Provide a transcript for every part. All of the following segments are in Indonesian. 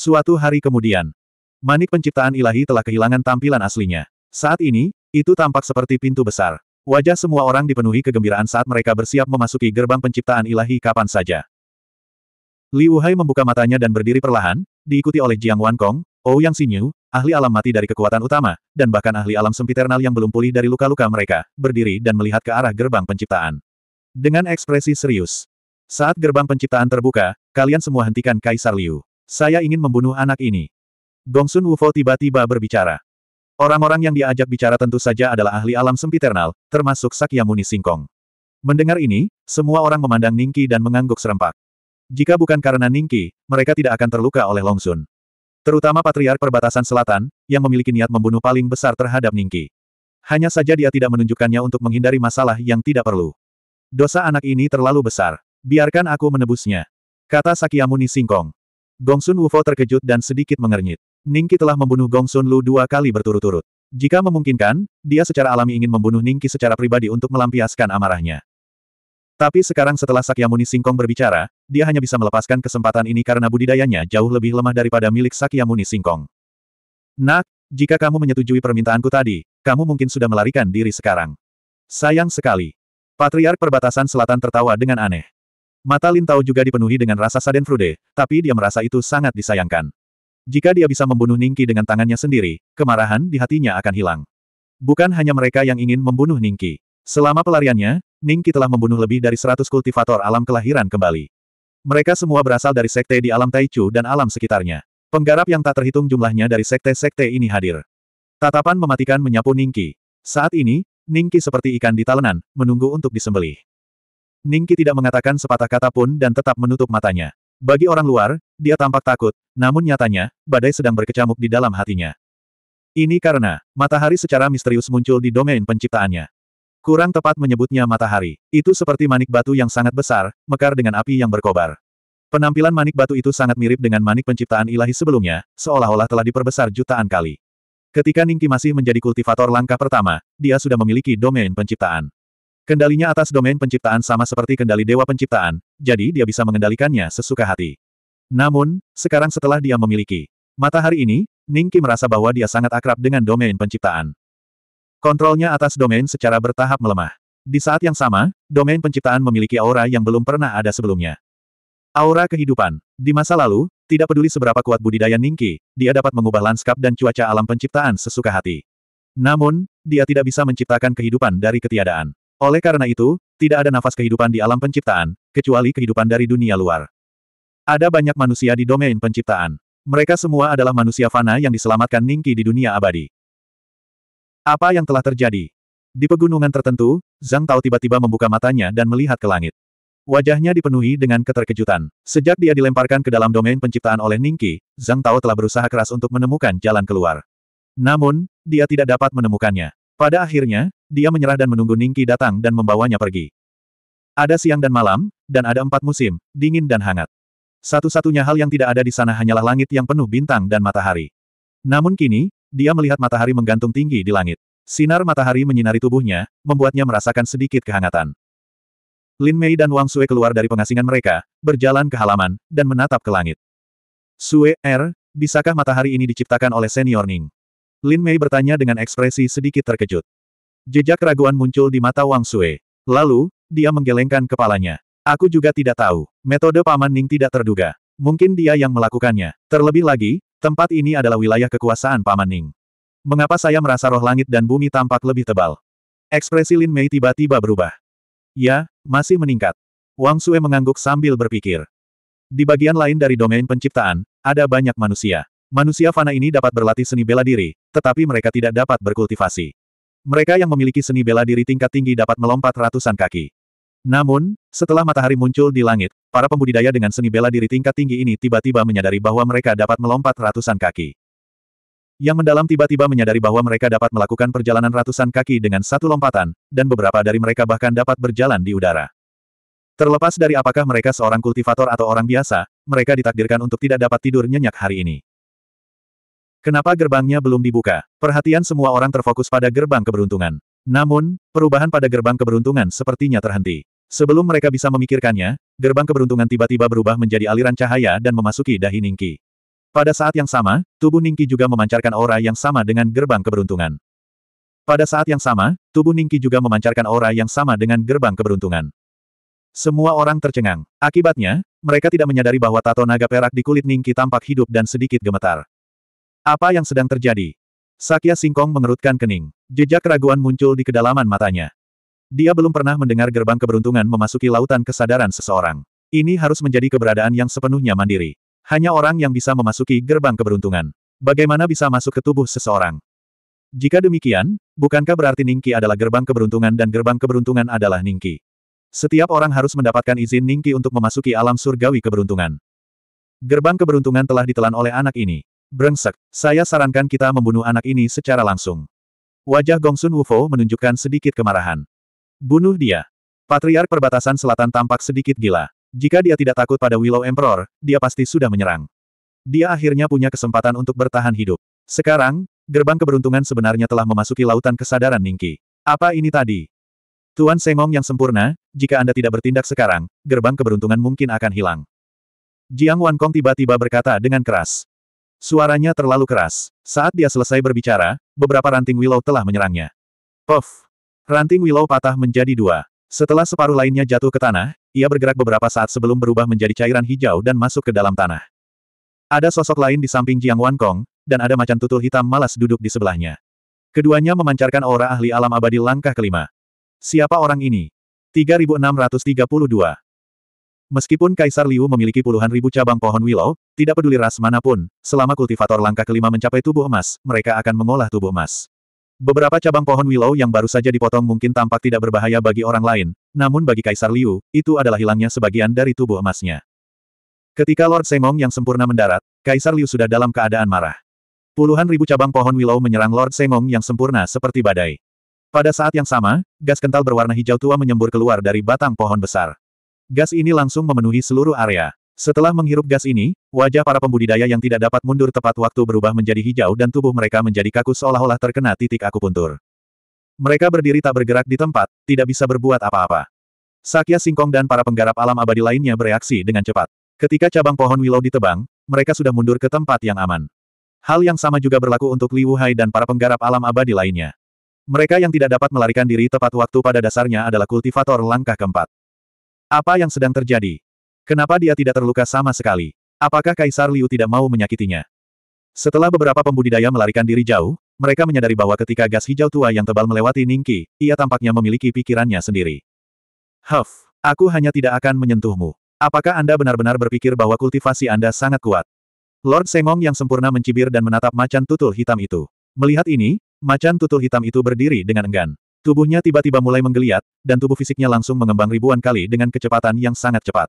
Suatu hari kemudian, manik penciptaan ilahi telah kehilangan tampilan aslinya. Saat ini, itu tampak seperti pintu besar. Wajah semua orang dipenuhi kegembiraan saat mereka bersiap memasuki gerbang penciptaan ilahi kapan saja. Li Wuhai membuka matanya dan berdiri perlahan, diikuti oleh Jiang Wankong, Ou Yang Xinyu, ahli alam mati dari kekuatan utama, dan bahkan ahli alam sempiternal yang belum pulih dari luka-luka mereka, berdiri dan melihat ke arah gerbang penciptaan. Dengan ekspresi serius. Saat gerbang penciptaan terbuka, kalian semua hentikan Kaisar Liu. Saya ingin membunuh anak ini. Gongsun Wufo tiba-tiba berbicara. Orang-orang yang diajak bicara tentu saja adalah ahli alam sempiternal, termasuk Sakyamuni Singkong. Mendengar ini, semua orang memandang Ningki dan mengangguk serempak. Jika bukan karena Ningki, mereka tidak akan terluka oleh Longsun. Terutama patriar Perbatasan Selatan, yang memiliki niat membunuh paling besar terhadap Ningki. Hanya saja dia tidak menunjukkannya untuk menghindari masalah yang tidak perlu. Dosa anak ini terlalu besar. Biarkan aku menebusnya. Kata Sakyamuni Singkong. Gongsun Wufo terkejut dan sedikit mengernyit. Ningki telah membunuh Gongsun Lu dua kali berturut-turut. Jika memungkinkan, dia secara alami ingin membunuh Ningki secara pribadi untuk melampiaskan amarahnya. Tapi sekarang setelah Sakyamuni Singkong berbicara, dia hanya bisa melepaskan kesempatan ini karena budidayanya jauh lebih lemah daripada milik Sakyamuni Singkong. Nak, jika kamu menyetujui permintaanku tadi, kamu mungkin sudah melarikan diri sekarang. Sayang sekali. Patriark perbatasan selatan tertawa dengan aneh. Mata Lin Tao juga dipenuhi dengan rasa frude, tapi dia merasa itu sangat disayangkan. Jika dia bisa membunuh Ningki dengan tangannya sendiri, kemarahan di hatinya akan hilang. Bukan hanya mereka yang ingin membunuh Ningki. Selama pelariannya, Ningki telah membunuh lebih dari 100 kultivator alam kelahiran kembali. Mereka semua berasal dari sekte di alam Taichu dan alam sekitarnya. Penggarap yang tak terhitung jumlahnya dari sekte-sekte ini hadir. Tatapan mematikan menyapu Ningki. Saat ini, Ningki seperti ikan di talenan, menunggu untuk disembelih. Ningki tidak mengatakan sepatah kata pun dan tetap menutup matanya. Bagi orang luar, dia tampak takut, namun nyatanya, badai sedang berkecamuk di dalam hatinya. Ini karena, matahari secara misterius muncul di domain penciptaannya. Kurang tepat menyebutnya matahari, itu seperti manik batu yang sangat besar, mekar dengan api yang berkobar. Penampilan manik batu itu sangat mirip dengan manik penciptaan ilahi sebelumnya, seolah-olah telah diperbesar jutaan kali. Ketika Ningki masih menjadi kultivator langkah pertama, dia sudah memiliki domain penciptaan. Kendalinya atas domain penciptaan sama seperti kendali Dewa Penciptaan, jadi dia bisa mengendalikannya sesuka hati. Namun, sekarang setelah dia memiliki matahari ini, Ningki merasa bahwa dia sangat akrab dengan domain penciptaan. Kontrolnya atas domain secara bertahap melemah. Di saat yang sama, domain penciptaan memiliki aura yang belum pernah ada sebelumnya. Aura kehidupan. Di masa lalu, tidak peduli seberapa kuat budidaya Ningki, dia dapat mengubah lanskap dan cuaca alam penciptaan sesuka hati. Namun, dia tidak bisa menciptakan kehidupan dari ketiadaan. Oleh karena itu, tidak ada nafas kehidupan di alam penciptaan, kecuali kehidupan dari dunia luar. Ada banyak manusia di domain penciptaan. Mereka semua adalah manusia fana yang diselamatkan Ningki di dunia abadi. Apa yang telah terjadi? Di pegunungan tertentu, Zhang Tao tiba-tiba membuka matanya dan melihat ke langit. Wajahnya dipenuhi dengan keterkejutan. Sejak dia dilemparkan ke dalam domain penciptaan oleh Ningki, Zhang Tao telah berusaha keras untuk menemukan jalan keluar. Namun, dia tidak dapat menemukannya. Pada akhirnya, dia menyerah dan menunggu Ningki datang dan membawanya pergi. Ada siang dan malam, dan ada empat musim, dingin dan hangat. Satu-satunya hal yang tidak ada di sana hanyalah langit yang penuh bintang dan matahari. Namun kini, dia melihat matahari menggantung tinggi di langit. Sinar matahari menyinari tubuhnya, membuatnya merasakan sedikit kehangatan. Lin Mei dan Wang Sue keluar dari pengasingan mereka, berjalan ke halaman, dan menatap ke langit. Sue, Er, bisakah matahari ini diciptakan oleh senior Ning? Lin Mei bertanya dengan ekspresi sedikit terkejut. Jejak keraguan muncul di mata Wang Sue. Lalu, dia menggelengkan kepalanya. Aku juga tidak tahu. Metode Paman Ning tidak terduga. Mungkin dia yang melakukannya. Terlebih lagi, tempat ini adalah wilayah kekuasaan Paman Ning. Mengapa saya merasa roh langit dan bumi tampak lebih tebal? Ekspresi Lin Mei tiba-tiba berubah. Ya, masih meningkat. Wang Sue mengangguk sambil berpikir. Di bagian lain dari domain penciptaan, ada banyak manusia. Manusia fana ini dapat berlatih seni bela diri, tetapi mereka tidak dapat berkultivasi. Mereka yang memiliki seni bela diri tingkat tinggi dapat melompat ratusan kaki. Namun, setelah matahari muncul di langit, para pembudidaya dengan seni bela diri tingkat tinggi ini tiba-tiba menyadari bahwa mereka dapat melompat ratusan kaki. Yang mendalam tiba-tiba menyadari bahwa mereka dapat melakukan perjalanan ratusan kaki dengan satu lompatan, dan beberapa dari mereka bahkan dapat berjalan di udara. Terlepas dari apakah mereka seorang kultivator atau orang biasa, mereka ditakdirkan untuk tidak dapat tidur nyenyak hari ini. Kenapa gerbangnya belum dibuka? Perhatian semua orang terfokus pada gerbang keberuntungan. Namun, perubahan pada gerbang keberuntungan sepertinya terhenti. Sebelum mereka bisa memikirkannya, gerbang keberuntungan tiba-tiba berubah menjadi aliran cahaya dan memasuki dahi Ningki. Pada saat yang sama, tubuh Ningki juga memancarkan aura yang sama dengan gerbang keberuntungan. Pada saat yang sama, tubuh Ningki juga memancarkan aura yang sama dengan gerbang keberuntungan. Semua orang tercengang. Akibatnya, mereka tidak menyadari bahwa tato naga perak di kulit Ningki tampak hidup dan sedikit gemetar. Apa yang sedang terjadi? Sakya Singkong mengerutkan kening. Jejak keraguan muncul di kedalaman matanya. Dia belum pernah mendengar gerbang keberuntungan memasuki lautan kesadaran seseorang. Ini harus menjadi keberadaan yang sepenuhnya mandiri. Hanya orang yang bisa memasuki gerbang keberuntungan. Bagaimana bisa masuk ke tubuh seseorang? Jika demikian, bukankah berarti Ningki adalah gerbang keberuntungan dan gerbang keberuntungan adalah Ningki? Setiap orang harus mendapatkan izin Ningki untuk memasuki alam surgawi keberuntungan. Gerbang keberuntungan telah ditelan oleh anak ini. Brengsek, saya sarankan kita membunuh anak ini secara langsung. Wajah Gongsun Wufo menunjukkan sedikit kemarahan. Bunuh dia. Patriark perbatasan selatan tampak sedikit gila. Jika dia tidak takut pada Willow Emperor, dia pasti sudah menyerang. Dia akhirnya punya kesempatan untuk bertahan hidup. Sekarang, gerbang keberuntungan sebenarnya telah memasuki lautan kesadaran Ningki. Apa ini tadi? Tuan Sengong yang sempurna, jika Anda tidak bertindak sekarang, gerbang keberuntungan mungkin akan hilang. Jiang Wankong tiba-tiba berkata dengan keras. Suaranya terlalu keras. Saat dia selesai berbicara, beberapa ranting willow telah menyerangnya. Puff! Ranting willow patah menjadi dua. Setelah separuh lainnya jatuh ke tanah, ia bergerak beberapa saat sebelum berubah menjadi cairan hijau dan masuk ke dalam tanah. Ada sosok lain di samping Jiang Wan Kong, dan ada macan tutul hitam malas duduk di sebelahnya. Keduanya memancarkan aura ahli alam abadi langkah kelima. Siapa orang ini? 3632. Meskipun Kaisar Liu memiliki puluhan ribu cabang pohon willow, tidak peduli ras manapun, selama kultivator langkah kelima mencapai tubuh emas, mereka akan mengolah tubuh emas. Beberapa cabang pohon willow yang baru saja dipotong mungkin tampak tidak berbahaya bagi orang lain, namun bagi Kaisar Liu, itu adalah hilangnya sebagian dari tubuh emasnya. Ketika Lord Sengong yang sempurna mendarat, Kaisar Liu sudah dalam keadaan marah. Puluhan ribu cabang pohon willow menyerang Lord Sengong yang sempurna seperti badai. Pada saat yang sama, gas kental berwarna hijau tua menyembur keluar dari batang pohon besar. Gas ini langsung memenuhi seluruh area. Setelah menghirup gas ini, wajah para pembudidaya yang tidak dapat mundur tepat waktu berubah menjadi hijau dan tubuh mereka menjadi kaku seolah-olah terkena titik akupuntur. Mereka berdiri tak bergerak di tempat, tidak bisa berbuat apa-apa. Sakya Singkong dan para penggarap alam abadi lainnya bereaksi dengan cepat. Ketika cabang pohon willow ditebang, mereka sudah mundur ke tempat yang aman. Hal yang sama juga berlaku untuk Li Wuhai dan para penggarap alam abadi lainnya. Mereka yang tidak dapat melarikan diri tepat waktu pada dasarnya adalah kultivator langkah keempat. Apa yang sedang terjadi? Kenapa dia tidak terluka sama sekali? Apakah Kaisar Liu tidak mau menyakitinya? Setelah beberapa pembudidaya melarikan diri jauh, mereka menyadari bahwa ketika gas hijau tua yang tebal melewati Ningki, ia tampaknya memiliki pikirannya sendiri. Huff, aku hanya tidak akan menyentuhmu. Apakah Anda benar-benar berpikir bahwa kultivasi Anda sangat kuat? Lord Sengong yang sempurna mencibir dan menatap macan tutul hitam itu. Melihat ini, macan tutul hitam itu berdiri dengan enggan. Tubuhnya tiba-tiba mulai menggeliat, dan tubuh fisiknya langsung mengembang ribuan kali dengan kecepatan yang sangat cepat.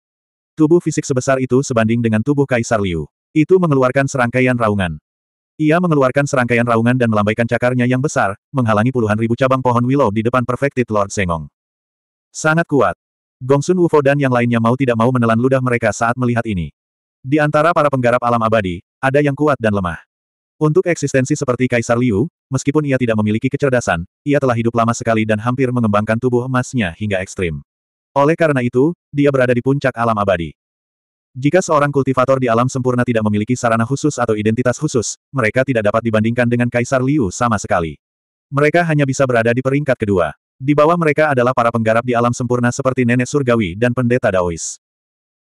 Tubuh fisik sebesar itu sebanding dengan tubuh Kaisar Liu. Itu mengeluarkan serangkaian raungan. Ia mengeluarkan serangkaian raungan dan melambaikan cakarnya yang besar, menghalangi puluhan ribu cabang pohon willow di depan Perfected Lord Sengong. Sangat kuat. Gongsun Wufo dan yang lainnya mau tidak mau menelan ludah mereka saat melihat ini. Di antara para penggarap alam abadi, ada yang kuat dan lemah. Untuk eksistensi seperti Kaisar Liu, meskipun ia tidak memiliki kecerdasan, ia telah hidup lama sekali dan hampir mengembangkan tubuh emasnya hingga ekstrim. Oleh karena itu, dia berada di puncak alam abadi. Jika seorang kultivator di alam sempurna tidak memiliki sarana khusus atau identitas khusus, mereka tidak dapat dibandingkan dengan Kaisar Liu sama sekali. Mereka hanya bisa berada di peringkat kedua. Di bawah mereka adalah para penggarap di alam sempurna seperti Nenek Surgawi dan Pendeta Daois.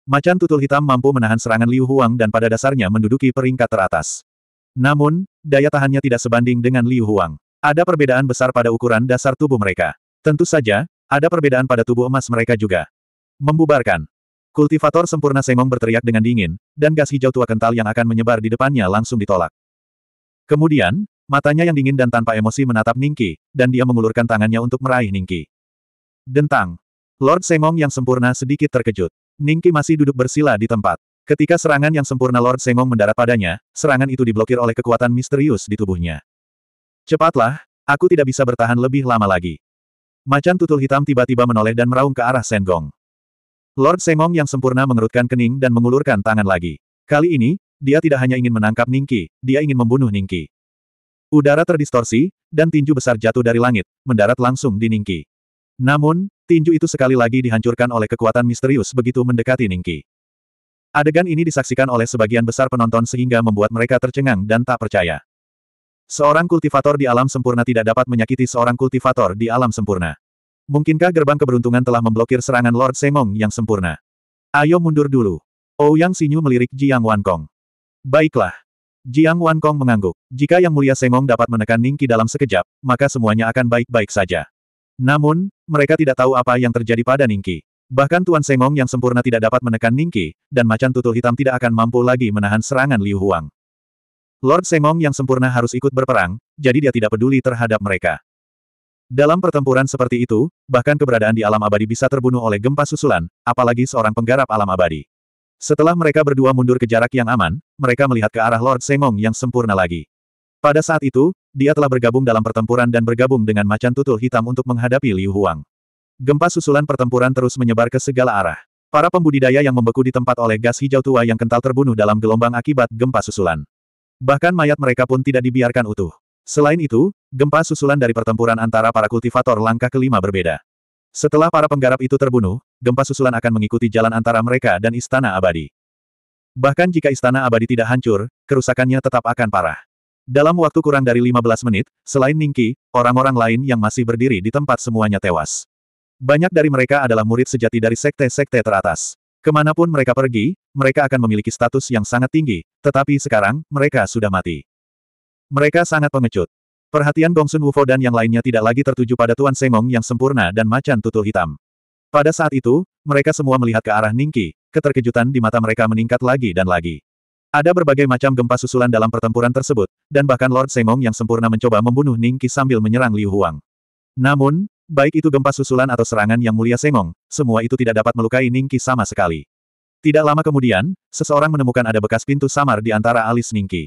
Macan tutul hitam mampu menahan serangan Liu Huang dan pada dasarnya menduduki peringkat teratas. Namun, daya tahannya tidak sebanding dengan Liu Huang. Ada perbedaan besar pada ukuran dasar tubuh mereka. Tentu saja, ada perbedaan pada tubuh emas mereka juga. Membubarkan. Kultivator sempurna Sengong berteriak dengan dingin, dan gas hijau tua kental yang akan menyebar di depannya langsung ditolak. Kemudian, matanya yang dingin dan tanpa emosi menatap Ningki, dan dia mengulurkan tangannya untuk meraih Ningki. Dentang. Lord Sengong yang sempurna sedikit terkejut. Ningki masih duduk bersila di tempat. Ketika serangan yang sempurna Lord Sengong mendarat padanya, serangan itu diblokir oleh kekuatan misterius di tubuhnya. Cepatlah, aku tidak bisa bertahan lebih lama lagi. Macan tutul hitam tiba-tiba menoleh dan meraung ke arah Sengong. Lord Sengong yang sempurna mengerutkan kening dan mengulurkan tangan lagi. Kali ini, dia tidak hanya ingin menangkap Ningki, dia ingin membunuh Ningki. Udara terdistorsi, dan tinju besar jatuh dari langit, mendarat langsung di Ningki. Namun, tinju itu sekali lagi dihancurkan oleh kekuatan misterius begitu mendekati Ningki. Adegan ini disaksikan oleh sebagian besar penonton sehingga membuat mereka tercengang dan tak percaya. Seorang kultivator di alam sempurna tidak dapat menyakiti seorang kultivator di alam sempurna. Mungkinkah gerbang keberuntungan telah memblokir serangan Lord Sengong yang sempurna? Ayo mundur dulu. Ouyang oh, Yang melirik Jiang Wankong. Baiklah. Jiang Wankong mengangguk. Jika Yang Mulia Sengong dapat menekan Ningki dalam sekejap, maka semuanya akan baik-baik saja. Namun, mereka tidak tahu apa yang terjadi pada Ningki. Bahkan Tuan Sengong yang sempurna tidak dapat menekan Ningki, dan macan tutul hitam tidak akan mampu lagi menahan serangan Liu Huang. Lord Sengong yang sempurna harus ikut berperang, jadi dia tidak peduli terhadap mereka. Dalam pertempuran seperti itu, bahkan keberadaan di alam abadi bisa terbunuh oleh gempa susulan, apalagi seorang penggarap alam abadi. Setelah mereka berdua mundur ke jarak yang aman, mereka melihat ke arah Lord Sengong yang sempurna lagi. Pada saat itu, dia telah bergabung dalam pertempuran dan bergabung dengan macan tutul hitam untuk menghadapi Liu Huang. Gempa susulan pertempuran terus menyebar ke segala arah. Para pembudidaya yang membeku di tempat oleh gas hijau tua yang kental terbunuh dalam gelombang akibat gempa susulan. Bahkan mayat mereka pun tidak dibiarkan utuh. Selain itu, gempa susulan dari pertempuran antara para kultivator langkah kelima berbeda. Setelah para penggarap itu terbunuh, gempa susulan akan mengikuti jalan antara mereka dan istana abadi. Bahkan jika istana abadi tidak hancur, kerusakannya tetap akan parah. Dalam waktu kurang dari 15 menit, selain Ningki, orang-orang lain yang masih berdiri di tempat semuanya tewas. Banyak dari mereka adalah murid sejati dari sekte-sekte teratas. Kemanapun mereka pergi, mereka akan memiliki status yang sangat tinggi, tetapi sekarang, mereka sudah mati. Mereka sangat pengecut. Perhatian Gongsun Wufo dan yang lainnya tidak lagi tertuju pada Tuan Sengong yang sempurna dan macan tutul hitam. Pada saat itu, mereka semua melihat ke arah Ningki, keterkejutan di mata mereka meningkat lagi dan lagi. Ada berbagai macam gempa susulan dalam pertempuran tersebut, dan bahkan Lord Sengong yang sempurna mencoba membunuh Ningqi sambil menyerang Liu Huang. Namun, Baik itu gempa susulan atau serangan yang mulia Sengong, semua itu tidak dapat melukai Ningki sama sekali. Tidak lama kemudian, seseorang menemukan ada bekas pintu samar di antara alis Ningki.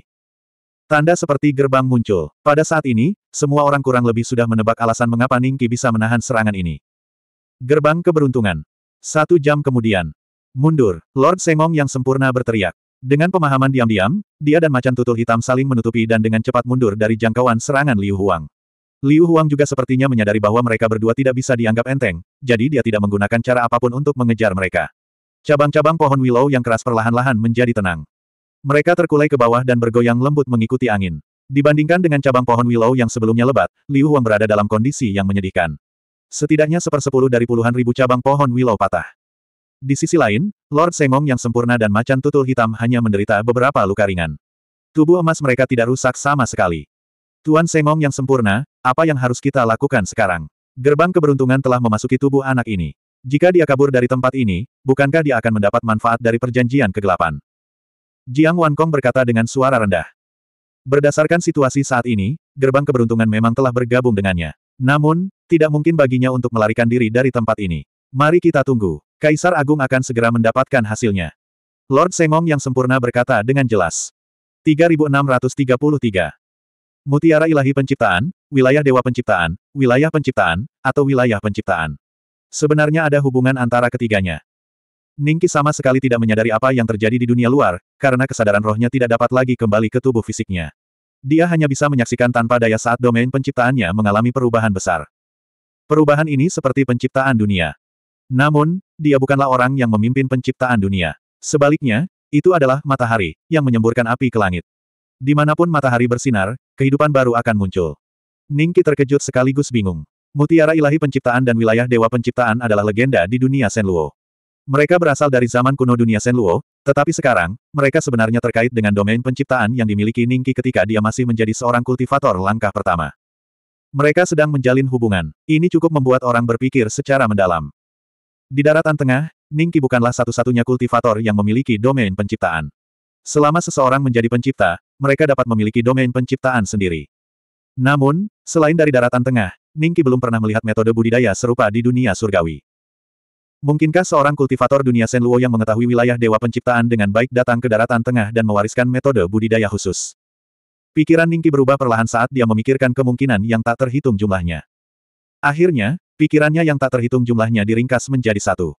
Tanda seperti gerbang muncul. Pada saat ini, semua orang kurang lebih sudah menebak alasan mengapa Ningki bisa menahan serangan ini. Gerbang keberuntungan. Satu jam kemudian. Mundur, Lord Sengong yang sempurna berteriak. Dengan pemahaman diam-diam, dia dan macan tutul hitam saling menutupi dan dengan cepat mundur dari jangkauan serangan Liu Huang. Liu Huang juga sepertinya menyadari bahwa mereka berdua tidak bisa dianggap enteng, jadi dia tidak menggunakan cara apapun untuk mengejar mereka. Cabang-cabang pohon willow yang keras perlahan-lahan menjadi tenang. Mereka terkulai ke bawah dan bergoyang lembut mengikuti angin. Dibandingkan dengan cabang pohon willow yang sebelumnya lebat, Liu Huang berada dalam kondisi yang menyedihkan. Setidaknya sepersepuluh dari puluhan ribu cabang pohon willow patah. Di sisi lain, Lord Sengong yang sempurna dan macan tutul hitam hanya menderita beberapa luka ringan. Tubuh emas mereka tidak rusak sama sekali. Tuan Semong yang sempurna, apa yang harus kita lakukan sekarang? Gerbang keberuntungan telah memasuki tubuh anak ini. Jika dia kabur dari tempat ini, bukankah dia akan mendapat manfaat dari perjanjian kegelapan? Jiang Wankong berkata dengan suara rendah. Berdasarkan situasi saat ini, gerbang keberuntungan memang telah bergabung dengannya. Namun, tidak mungkin baginya untuk melarikan diri dari tempat ini. Mari kita tunggu. Kaisar Agung akan segera mendapatkan hasilnya. Lord Semong yang sempurna berkata dengan jelas. 3633 Mutiara ilahi penciptaan, wilayah dewa penciptaan, wilayah penciptaan, atau wilayah penciptaan. Sebenarnya ada hubungan antara ketiganya. Ningki sama sekali tidak menyadari apa yang terjadi di dunia luar, karena kesadaran rohnya tidak dapat lagi kembali ke tubuh fisiknya. Dia hanya bisa menyaksikan tanpa daya saat domain penciptaannya mengalami perubahan besar. Perubahan ini seperti penciptaan dunia. Namun, dia bukanlah orang yang memimpin penciptaan dunia. Sebaliknya, itu adalah matahari, yang menyemburkan api ke langit. Dimanapun matahari bersinar, kehidupan baru akan muncul. Ningki terkejut sekaligus bingung. Mutiara ilahi penciptaan dan wilayah dewa penciptaan adalah legenda di dunia Senluo. Mereka berasal dari zaman kuno dunia Senluo, tetapi sekarang, mereka sebenarnya terkait dengan domain penciptaan yang dimiliki Ningki ketika dia masih menjadi seorang kultivator langkah pertama. Mereka sedang menjalin hubungan. Ini cukup membuat orang berpikir secara mendalam. Di daratan tengah, Ningki bukanlah satu-satunya kultivator yang memiliki domain penciptaan. Selama seseorang menjadi pencipta, mereka dapat memiliki domain penciptaan sendiri. Namun, selain dari daratan tengah, Ningki belum pernah melihat metode budidaya serupa di dunia surgawi. Mungkinkah seorang kultivator dunia Senluo yang mengetahui wilayah dewa penciptaan dengan baik datang ke daratan tengah dan mewariskan metode budidaya khusus? Pikiran Ningki berubah perlahan saat dia memikirkan kemungkinan yang tak terhitung jumlahnya. Akhirnya, pikirannya yang tak terhitung jumlahnya diringkas menjadi satu.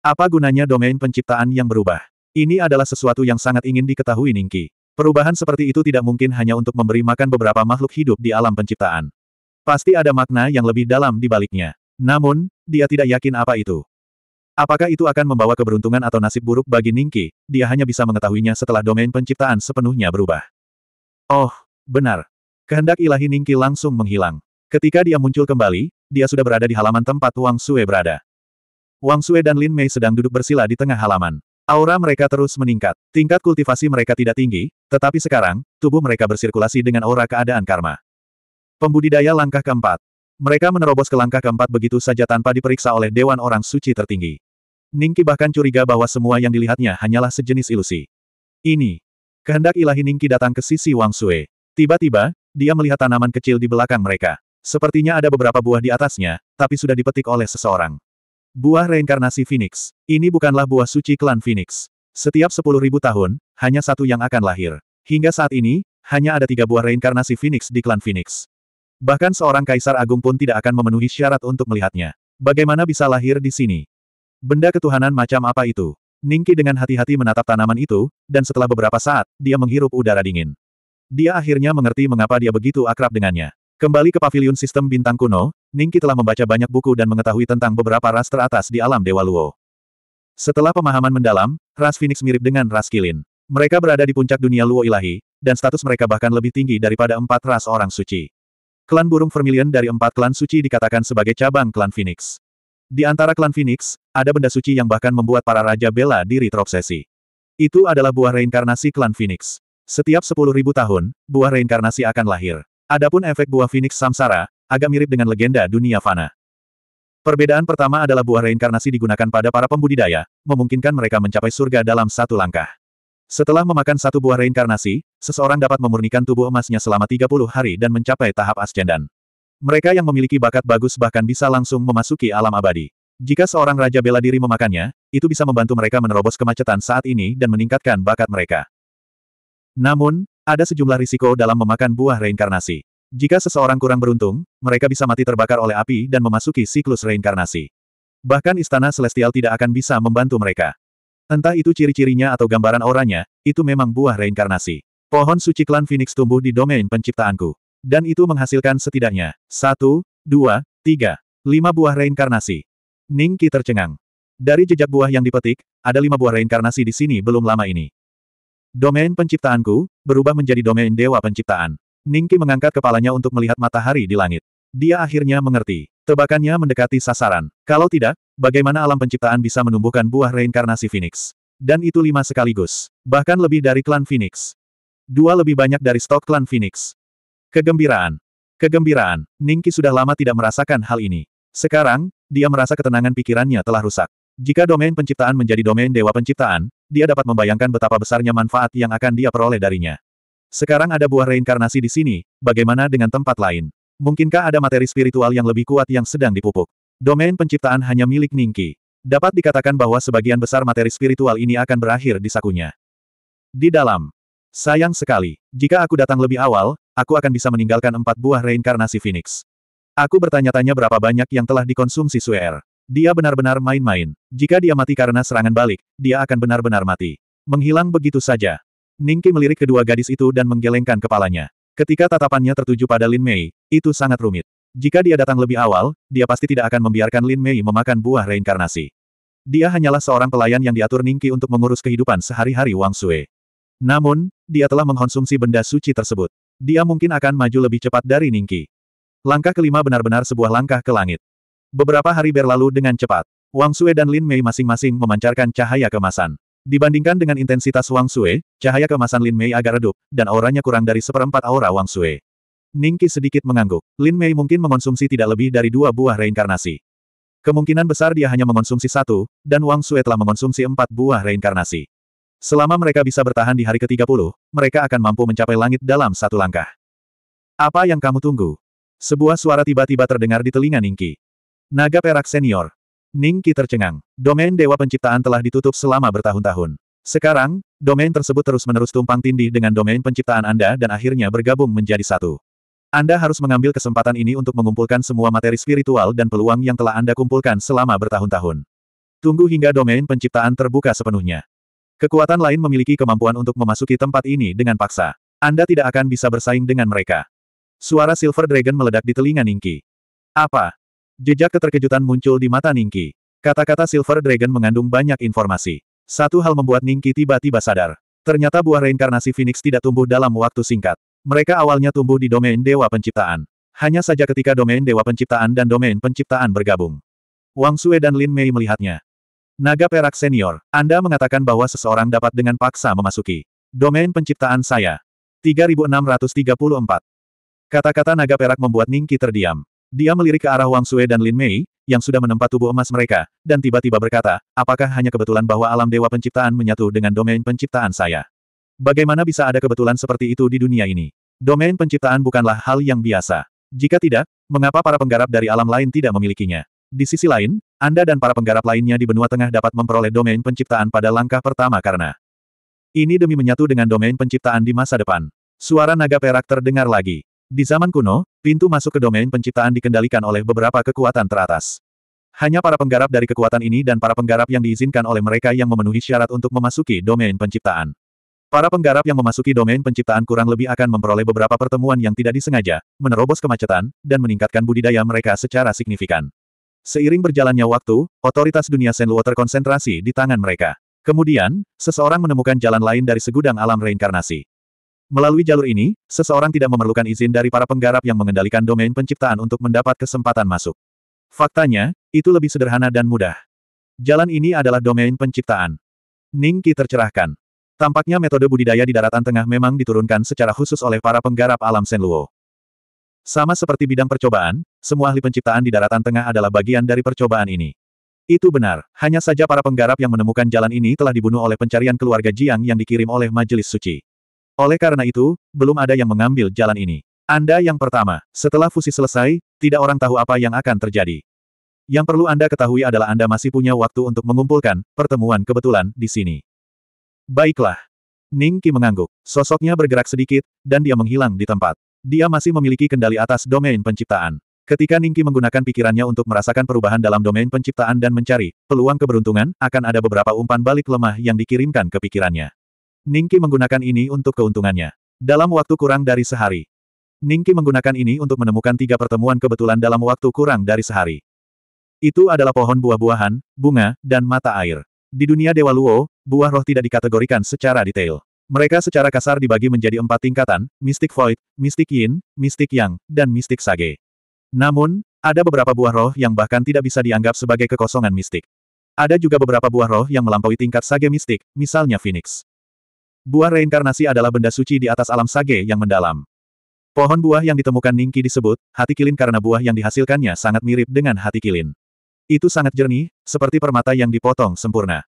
Apa gunanya domain penciptaan yang berubah? Ini adalah sesuatu yang sangat ingin diketahui Ningki. Perubahan seperti itu tidak mungkin hanya untuk memberi makan beberapa makhluk hidup di alam penciptaan. Pasti ada makna yang lebih dalam di baliknya. Namun, dia tidak yakin apa itu. Apakah itu akan membawa keberuntungan atau nasib buruk bagi Ningki, dia hanya bisa mengetahuinya setelah domain penciptaan sepenuhnya berubah. Oh, benar. Kehendak ilahi Ningki langsung menghilang. Ketika dia muncul kembali, dia sudah berada di halaman tempat Wang Sue berada. Wang Sue dan Lin Mei sedang duduk bersila di tengah halaman. Aura mereka terus meningkat. Tingkat kultivasi mereka tidak tinggi, tetapi sekarang, tubuh mereka bersirkulasi dengan aura keadaan karma. Pembudidaya langkah keempat. Mereka menerobos ke langkah keempat begitu saja tanpa diperiksa oleh Dewan Orang Suci tertinggi. Ningki bahkan curiga bahwa semua yang dilihatnya hanyalah sejenis ilusi. Ini. Kehendak ilahi Ningki datang ke sisi Wang Sue. Tiba-tiba, dia melihat tanaman kecil di belakang mereka. Sepertinya ada beberapa buah di atasnya, tapi sudah dipetik oleh seseorang. Buah reinkarnasi Phoenix. Ini bukanlah buah suci klan Phoenix. Setiap 10.000 tahun, hanya satu yang akan lahir. Hingga saat ini, hanya ada tiga buah reinkarnasi Phoenix di klan Phoenix. Bahkan seorang kaisar agung pun tidak akan memenuhi syarat untuk melihatnya. Bagaimana bisa lahir di sini? Benda ketuhanan macam apa itu? Ningki dengan hati-hati menatap tanaman itu, dan setelah beberapa saat, dia menghirup udara dingin. Dia akhirnya mengerti mengapa dia begitu akrab dengannya. Kembali ke paviliun sistem bintang kuno, Ningki telah membaca banyak buku dan mengetahui tentang beberapa ras teratas di alam Dewa Luo. Setelah pemahaman mendalam, ras Phoenix mirip dengan ras Kilin. Mereka berada di puncak dunia Luo ilahi, dan status mereka bahkan lebih tinggi daripada empat ras orang suci. Klan burung vermilion dari empat klan suci dikatakan sebagai cabang klan Phoenix. Di antara klan Phoenix, ada benda suci yang bahkan membuat para raja bela diri terobsesi. Itu adalah buah reinkarnasi klan Phoenix. Setiap sepuluh ribu tahun, buah reinkarnasi akan lahir. Adapun efek buah Phoenix Samsara, agak mirip dengan legenda dunia fana. Perbedaan pertama adalah buah reinkarnasi digunakan pada para pembudidaya, memungkinkan mereka mencapai surga dalam satu langkah. Setelah memakan satu buah reinkarnasi, seseorang dapat memurnikan tubuh emasnya selama 30 hari dan mencapai tahap ascendan. Mereka yang memiliki bakat bagus bahkan bisa langsung memasuki alam abadi. Jika seorang raja bela diri memakannya, itu bisa membantu mereka menerobos kemacetan saat ini dan meningkatkan bakat mereka. Namun, ada sejumlah risiko dalam memakan buah reinkarnasi. Jika seseorang kurang beruntung, mereka bisa mati terbakar oleh api dan memasuki siklus reinkarnasi. Bahkan istana celestial tidak akan bisa membantu mereka. Entah itu ciri-cirinya atau gambaran auranya, itu memang buah reinkarnasi. Pohon suci klan Phoenix tumbuh di domain penciptaanku. Dan itu menghasilkan setidaknya, satu, dua, tiga, lima buah reinkarnasi. Ning Qi tercengang. Dari jejak buah yang dipetik, ada lima buah reinkarnasi di sini belum lama ini. Domain penciptaanku, berubah menjadi domain dewa penciptaan. Ningki mengangkat kepalanya untuk melihat matahari di langit. Dia akhirnya mengerti. Tebakannya mendekati sasaran. Kalau tidak, bagaimana alam penciptaan bisa menumbuhkan buah reinkarnasi Phoenix? Dan itu lima sekaligus. Bahkan lebih dari klan Phoenix. Dua lebih banyak dari stok klan Phoenix. Kegembiraan. Kegembiraan. Ningki sudah lama tidak merasakan hal ini. Sekarang, dia merasa ketenangan pikirannya telah rusak. Jika domain penciptaan menjadi domain dewa penciptaan, dia dapat membayangkan betapa besarnya manfaat yang akan dia peroleh darinya. Sekarang ada buah reinkarnasi di sini, bagaimana dengan tempat lain? Mungkinkah ada materi spiritual yang lebih kuat yang sedang dipupuk? Domain penciptaan hanya milik Ningki. Dapat dikatakan bahwa sebagian besar materi spiritual ini akan berakhir di sakunya. Di dalam. Sayang sekali. Jika aku datang lebih awal, aku akan bisa meninggalkan empat buah reinkarnasi Phoenix. Aku bertanya-tanya berapa banyak yang telah dikonsumsi Suer. Er. Dia benar-benar main-main. Jika dia mati karena serangan balik, dia akan benar-benar mati. Menghilang begitu saja. Ningki melirik kedua gadis itu dan menggelengkan kepalanya. Ketika tatapannya tertuju pada Lin Mei, itu sangat rumit. Jika dia datang lebih awal, dia pasti tidak akan membiarkan Lin Mei memakan buah reinkarnasi. Dia hanyalah seorang pelayan yang diatur Ningki untuk mengurus kehidupan sehari-hari Wang Sui. Namun, dia telah mengkonsumsi benda suci tersebut. Dia mungkin akan maju lebih cepat dari Ningki. Langkah kelima benar-benar sebuah langkah ke langit. Beberapa hari berlalu dengan cepat. Wang Sui dan Lin Mei masing-masing memancarkan cahaya kemasan. Dibandingkan dengan intensitas Wang Sue, cahaya kemasan Lin Mei agak redup, dan auranya kurang dari seperempat aura Wang Sue. Ningki sedikit mengangguk. Lin Mei mungkin mengonsumsi tidak lebih dari dua buah reinkarnasi. Kemungkinan besar dia hanya mengonsumsi satu, dan Wang Sue telah mengonsumsi empat buah reinkarnasi. Selama mereka bisa bertahan di hari ke-30, mereka akan mampu mencapai langit dalam satu langkah. Apa yang kamu tunggu? Sebuah suara tiba-tiba terdengar di telinga Ningki. Naga perak senior. Ning Qi tercengang. Domain Dewa Penciptaan telah ditutup selama bertahun-tahun. Sekarang, domain tersebut terus-menerus tumpang tindih dengan domain penciptaan Anda dan akhirnya bergabung menjadi satu. Anda harus mengambil kesempatan ini untuk mengumpulkan semua materi spiritual dan peluang yang telah Anda kumpulkan selama bertahun-tahun. Tunggu hingga domain penciptaan terbuka sepenuhnya. Kekuatan lain memiliki kemampuan untuk memasuki tempat ini dengan paksa. Anda tidak akan bisa bersaing dengan mereka. Suara Silver Dragon meledak di telinga Ningki. Apa? Jejak keterkejutan muncul di mata Ningki. Kata-kata Silver Dragon mengandung banyak informasi. Satu hal membuat Ningki tiba-tiba sadar. Ternyata buah reinkarnasi Phoenix tidak tumbuh dalam waktu singkat. Mereka awalnya tumbuh di domain Dewa Penciptaan. Hanya saja ketika domain Dewa Penciptaan dan domain Penciptaan bergabung. Wang Sue dan Lin Mei melihatnya. Naga Perak Senior, Anda mengatakan bahwa seseorang dapat dengan paksa memasuki domain penciptaan saya. 3634. Kata-kata Naga Perak membuat Ningki terdiam. Dia melirik ke arah Wang Sue dan Lin Mei, yang sudah menempat tubuh emas mereka, dan tiba-tiba berkata, apakah hanya kebetulan bahwa alam dewa penciptaan menyatu dengan domain penciptaan saya? Bagaimana bisa ada kebetulan seperti itu di dunia ini? Domain penciptaan bukanlah hal yang biasa. Jika tidak, mengapa para penggarap dari alam lain tidak memilikinya? Di sisi lain, Anda dan para penggarap lainnya di benua tengah dapat memperoleh domain penciptaan pada langkah pertama karena ini demi menyatu dengan domain penciptaan di masa depan. Suara naga perak terdengar lagi. Di zaman kuno, Pintu masuk ke domain penciptaan dikendalikan oleh beberapa kekuatan teratas. Hanya para penggarap dari kekuatan ini dan para penggarap yang diizinkan oleh mereka yang memenuhi syarat untuk memasuki domain penciptaan. Para penggarap yang memasuki domain penciptaan kurang lebih akan memperoleh beberapa pertemuan yang tidak disengaja, menerobos kemacetan, dan meningkatkan budidaya mereka secara signifikan. Seiring berjalannya waktu, otoritas dunia Senluo terkonsentrasi di tangan mereka. Kemudian, seseorang menemukan jalan lain dari segudang alam reinkarnasi. Melalui jalur ini, seseorang tidak memerlukan izin dari para penggarap yang mengendalikan domain penciptaan untuk mendapat kesempatan masuk. Faktanya, itu lebih sederhana dan mudah. Jalan ini adalah domain penciptaan. Ning Qi tercerahkan. Tampaknya metode budidaya di daratan tengah memang diturunkan secara khusus oleh para penggarap alam Senluo. Sama seperti bidang percobaan, semua ahli penciptaan di daratan tengah adalah bagian dari percobaan ini. Itu benar, hanya saja para penggarap yang menemukan jalan ini telah dibunuh oleh pencarian keluarga Jiang yang dikirim oleh Majelis Suci. Oleh karena itu, belum ada yang mengambil jalan ini. Anda yang pertama. Setelah fusi selesai, tidak orang tahu apa yang akan terjadi. Yang perlu Anda ketahui adalah Anda masih punya waktu untuk mengumpulkan pertemuan kebetulan di sini. Baiklah. Ning Qi mengangguk. Sosoknya bergerak sedikit, dan dia menghilang di tempat. Dia masih memiliki kendali atas domain penciptaan. Ketika Ning Qi menggunakan pikirannya untuk merasakan perubahan dalam domain penciptaan dan mencari peluang keberuntungan, akan ada beberapa umpan balik lemah yang dikirimkan ke pikirannya. Ningki menggunakan ini untuk keuntungannya. Dalam waktu kurang dari sehari. Ningki menggunakan ini untuk menemukan tiga pertemuan kebetulan dalam waktu kurang dari sehari. Itu adalah pohon buah-buahan, bunga, dan mata air. Di dunia Dewa Luo, buah roh tidak dikategorikan secara detail. Mereka secara kasar dibagi menjadi empat tingkatan, Mystic Void, Mystic Yin, Mystic Yang, dan Mystic Sage. Namun, ada beberapa buah roh yang bahkan tidak bisa dianggap sebagai kekosongan mistik. Ada juga beberapa buah roh yang melampaui tingkat sage mistik, misalnya Phoenix. Buah reinkarnasi adalah benda suci di atas alam sage yang mendalam. Pohon buah yang ditemukan Ningki disebut, hati kilin karena buah yang dihasilkannya sangat mirip dengan hati kilin. Itu sangat jernih, seperti permata yang dipotong sempurna.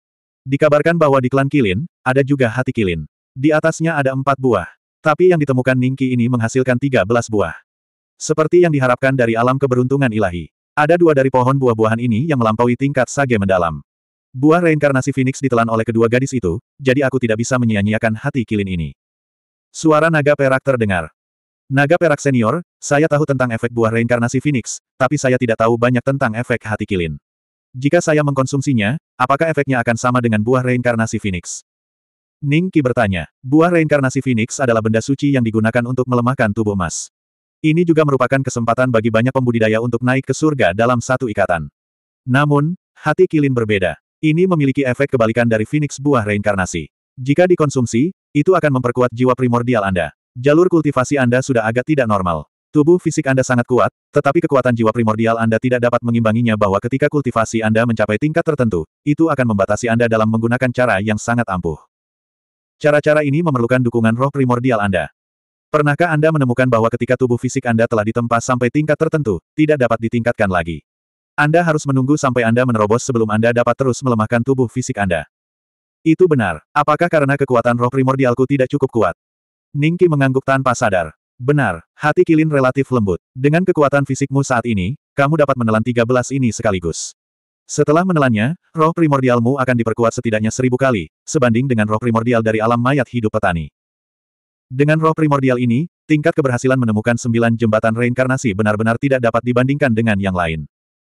Dikabarkan bahwa di klan kilin, ada juga hati kilin. Di atasnya ada empat buah. Tapi yang ditemukan Ningki ini menghasilkan tiga belas buah. Seperti yang diharapkan dari alam keberuntungan ilahi. Ada dua dari pohon buah-buahan ini yang melampaui tingkat sage mendalam. Buah reinkarnasi Phoenix ditelan oleh kedua gadis itu, jadi aku tidak bisa menyia-nyiakan hati kilin ini. Suara naga perak terdengar. Naga perak senior, saya tahu tentang efek buah reinkarnasi Phoenix, tapi saya tidak tahu banyak tentang efek hati kilin. Jika saya mengkonsumsinya, apakah efeknya akan sama dengan buah reinkarnasi Phoenix? Ning Qi bertanya, buah reinkarnasi Phoenix adalah benda suci yang digunakan untuk melemahkan tubuh emas. Ini juga merupakan kesempatan bagi banyak pembudidaya untuk naik ke surga dalam satu ikatan. Namun, hati kilin berbeda. Ini memiliki efek kebalikan dari Phoenix buah reinkarnasi. Jika dikonsumsi, itu akan memperkuat jiwa primordial Anda. Jalur kultivasi Anda sudah agak tidak normal. Tubuh fisik Anda sangat kuat, tetapi kekuatan jiwa primordial Anda tidak dapat mengimbanginya bahwa ketika kultivasi Anda mencapai tingkat tertentu, itu akan membatasi Anda dalam menggunakan cara yang sangat ampuh. Cara-cara ini memerlukan dukungan roh primordial Anda. Pernahkah Anda menemukan bahwa ketika tubuh fisik Anda telah ditempa sampai tingkat tertentu, tidak dapat ditingkatkan lagi? Anda harus menunggu sampai Anda menerobos sebelum Anda dapat terus melemahkan tubuh fisik Anda. Itu benar. Apakah karena kekuatan roh primordialku tidak cukup kuat? Ningki mengangguk tanpa sadar. Benar, hati Kilin relatif lembut. Dengan kekuatan fisikmu saat ini, kamu dapat menelan 13 ini sekaligus. Setelah menelannya, roh primordialmu akan diperkuat setidaknya seribu kali, sebanding dengan roh primordial dari alam mayat hidup petani. Dengan roh primordial ini, tingkat keberhasilan menemukan sembilan jembatan reinkarnasi benar-benar tidak dapat dibandingkan dengan yang lain.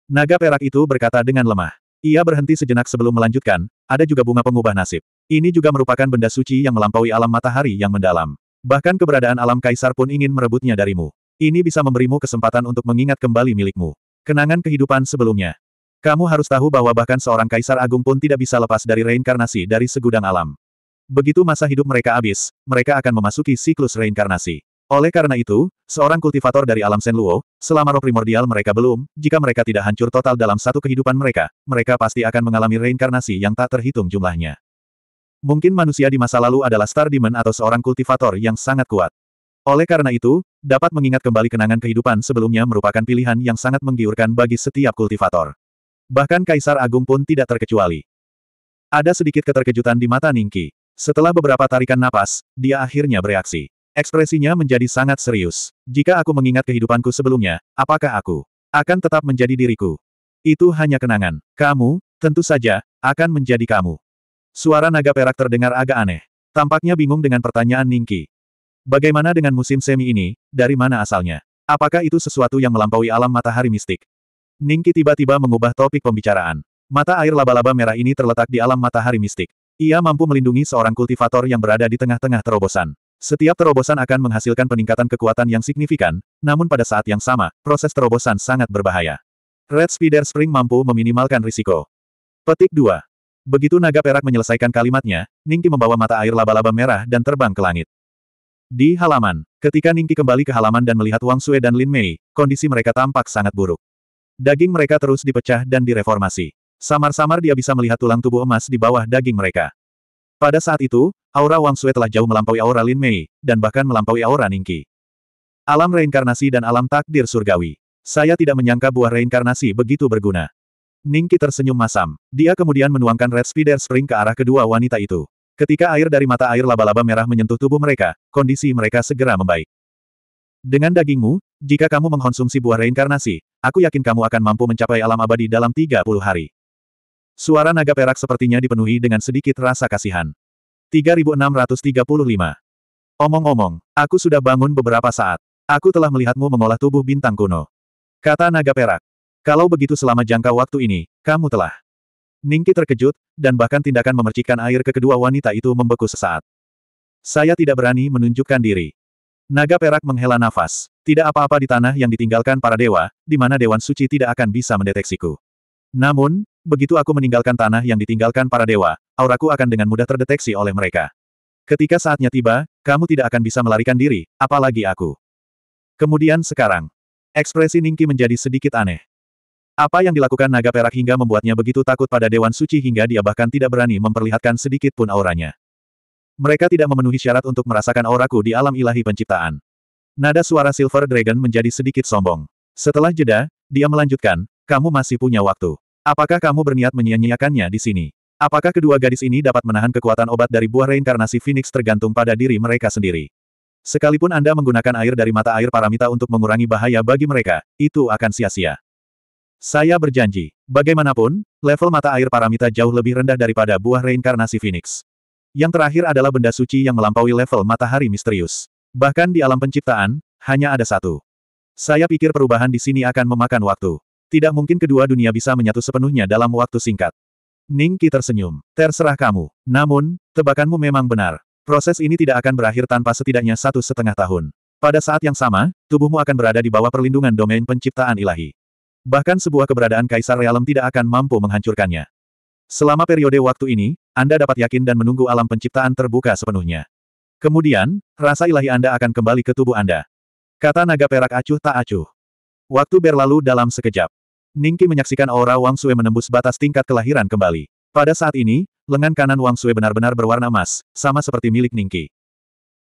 Naga perak itu berkata dengan lemah. Ia berhenti sejenak sebelum melanjutkan, ada juga bunga pengubah nasib. Ini juga merupakan benda suci yang melampaui alam matahari yang mendalam. Bahkan keberadaan alam kaisar pun ingin merebutnya darimu. Ini bisa memberimu kesempatan untuk mengingat kembali milikmu. Kenangan kehidupan sebelumnya. Kamu harus tahu bahwa bahkan seorang kaisar agung pun tidak bisa lepas dari reinkarnasi dari segudang alam. Begitu masa hidup mereka habis, mereka akan memasuki siklus reinkarnasi. Oleh karena itu, seorang kultivator dari alam Senluo, selama roh primordial mereka belum, jika mereka tidak hancur total dalam satu kehidupan mereka, mereka pasti akan mengalami reinkarnasi yang tak terhitung jumlahnya. Mungkin manusia di masa lalu adalah Star Demon atau seorang kultivator yang sangat kuat. Oleh karena itu, dapat mengingat kembali kenangan kehidupan sebelumnya merupakan pilihan yang sangat menggiurkan bagi setiap kultivator. Bahkan Kaisar Agung pun tidak terkecuali. Ada sedikit keterkejutan di mata Ningki. Setelah beberapa tarikan napas, dia akhirnya bereaksi. Ekspresinya menjadi sangat serius. Jika aku mengingat kehidupanku sebelumnya, apakah aku akan tetap menjadi diriku? Itu hanya kenangan. Kamu, tentu saja, akan menjadi kamu. Suara naga perak terdengar agak aneh. Tampaknya bingung dengan pertanyaan Ningki. Bagaimana dengan musim semi ini, dari mana asalnya? Apakah itu sesuatu yang melampaui alam matahari mistik? Ningki tiba-tiba mengubah topik pembicaraan. Mata air laba-laba merah ini terletak di alam matahari mistik. Ia mampu melindungi seorang kultivator yang berada di tengah-tengah terobosan. Setiap terobosan akan menghasilkan peningkatan kekuatan yang signifikan, namun pada saat yang sama, proses terobosan sangat berbahaya. Red Spider Spring mampu meminimalkan risiko. Petik 2. Begitu naga perak menyelesaikan kalimatnya, Ningki membawa mata air laba-laba merah dan terbang ke langit. Di halaman, ketika Ningki kembali ke halaman dan melihat Wang Sue dan Lin Mei, kondisi mereka tampak sangat buruk. Daging mereka terus dipecah dan direformasi. Samar-samar dia bisa melihat tulang tubuh emas di bawah daging mereka. Pada saat itu, aura Wang Sui telah jauh melampaui aura Lin Mei, dan bahkan melampaui aura Ningqi. Alam reinkarnasi dan alam takdir surgawi. Saya tidak menyangka buah reinkarnasi begitu berguna. Ningki tersenyum masam. Dia kemudian menuangkan Red Spider Spring ke arah kedua wanita itu. Ketika air dari mata air laba-laba merah menyentuh tubuh mereka, kondisi mereka segera membaik. Dengan dagingmu, jika kamu mengkonsumsi buah reinkarnasi, aku yakin kamu akan mampu mencapai alam abadi dalam 30 hari. Suara naga perak sepertinya dipenuhi dengan sedikit rasa kasihan. 3635. Omong-omong, aku sudah bangun beberapa saat. Aku telah melihatmu mengolah tubuh bintang kuno. Kata naga perak. Kalau begitu selama jangka waktu ini, kamu telah. Ningki terkejut, dan bahkan tindakan memercikkan air ke kedua wanita itu membeku sesaat. Saya tidak berani menunjukkan diri. Naga perak menghela nafas. Tidak apa-apa di tanah yang ditinggalkan para dewa, di mana Dewan Suci tidak akan bisa mendeteksiku. Namun, Begitu aku meninggalkan tanah yang ditinggalkan para dewa, auraku akan dengan mudah terdeteksi oleh mereka. Ketika saatnya tiba, kamu tidak akan bisa melarikan diri, apalagi aku. Kemudian sekarang, ekspresi Ningki menjadi sedikit aneh. Apa yang dilakukan naga perak hingga membuatnya begitu takut pada Dewan Suci hingga dia bahkan tidak berani memperlihatkan sedikit pun auranya. Mereka tidak memenuhi syarat untuk merasakan auraku di alam ilahi penciptaan. Nada suara Silver Dragon menjadi sedikit sombong. Setelah jeda, dia melanjutkan, kamu masih punya waktu. Apakah kamu berniat menyia-nyiakannya di sini? Apakah kedua gadis ini dapat menahan kekuatan obat dari buah reinkarnasi Phoenix tergantung pada diri mereka sendiri? Sekalipun Anda menggunakan air dari mata air paramita untuk mengurangi bahaya bagi mereka, itu akan sia-sia. Saya berjanji, bagaimanapun, level mata air paramita jauh lebih rendah daripada buah reinkarnasi Phoenix. Yang terakhir adalah benda suci yang melampaui level matahari misterius. Bahkan di alam penciptaan, hanya ada satu. Saya pikir perubahan di sini akan memakan waktu. Tidak mungkin kedua dunia bisa menyatu sepenuhnya dalam waktu singkat. Ning Qi tersenyum. Terserah kamu. Namun, tebakanmu memang benar. Proses ini tidak akan berakhir tanpa setidaknya satu setengah tahun. Pada saat yang sama, tubuhmu akan berada di bawah perlindungan domain penciptaan ilahi. Bahkan sebuah keberadaan Kaisar Realem tidak akan mampu menghancurkannya. Selama periode waktu ini, Anda dapat yakin dan menunggu alam penciptaan terbuka sepenuhnya. Kemudian, rasa ilahi Anda akan kembali ke tubuh Anda. Kata naga perak acuh tak acuh. Waktu berlalu dalam sekejap. Ningki menyaksikan aura Wang Sue menembus batas tingkat kelahiran kembali. Pada saat ini, lengan kanan Wang Sue benar-benar berwarna emas, sama seperti milik Ningki.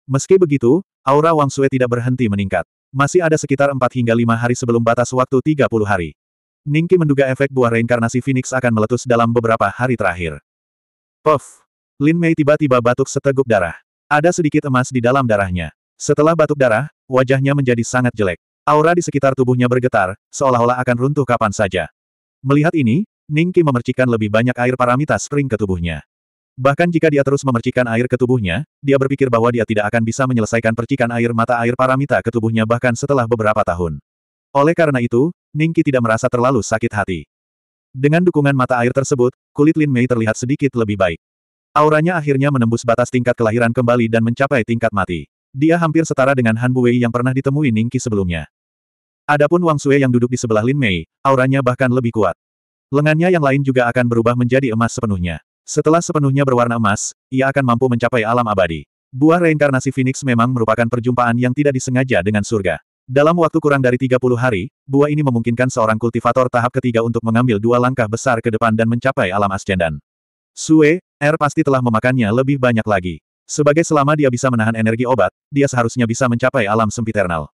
Meski begitu, aura Wang Sue tidak berhenti meningkat. Masih ada sekitar 4 hingga 5 hari sebelum batas waktu 30 hari. Ningki menduga efek buah reinkarnasi Phoenix akan meletus dalam beberapa hari terakhir. Puff! Lin Mei tiba-tiba batuk seteguk darah. Ada sedikit emas di dalam darahnya. Setelah batuk darah, wajahnya menjadi sangat jelek. Aura di sekitar tubuhnya bergetar, seolah-olah akan runtuh kapan saja. Melihat ini, Ningki memercikan lebih banyak air paramita spring ke tubuhnya. Bahkan jika dia terus memercikan air ke tubuhnya, dia berpikir bahwa dia tidak akan bisa menyelesaikan percikan air mata air paramita ke tubuhnya bahkan setelah beberapa tahun. Oleh karena itu, Ningki tidak merasa terlalu sakit hati. Dengan dukungan mata air tersebut, kulit Lin Mei terlihat sedikit lebih baik. Auranya akhirnya menembus batas tingkat kelahiran kembali dan mencapai tingkat mati. Dia hampir setara dengan Han Buwei yang pernah ditemui Ningki sebelumnya. Adapun Wang Sue yang duduk di sebelah Lin Mei, auranya bahkan lebih kuat. Lengannya yang lain juga akan berubah menjadi emas sepenuhnya. Setelah sepenuhnya berwarna emas, ia akan mampu mencapai alam abadi. Buah reinkarnasi Phoenix memang merupakan perjumpaan yang tidak disengaja dengan surga. Dalam waktu kurang dari 30 hari, buah ini memungkinkan seorang kultivator tahap ketiga untuk mengambil dua langkah besar ke depan dan mencapai alam ascendan. Sue, R er pasti telah memakannya lebih banyak lagi. Sebagai selama dia bisa menahan energi obat, dia seharusnya bisa mencapai alam sempiternal.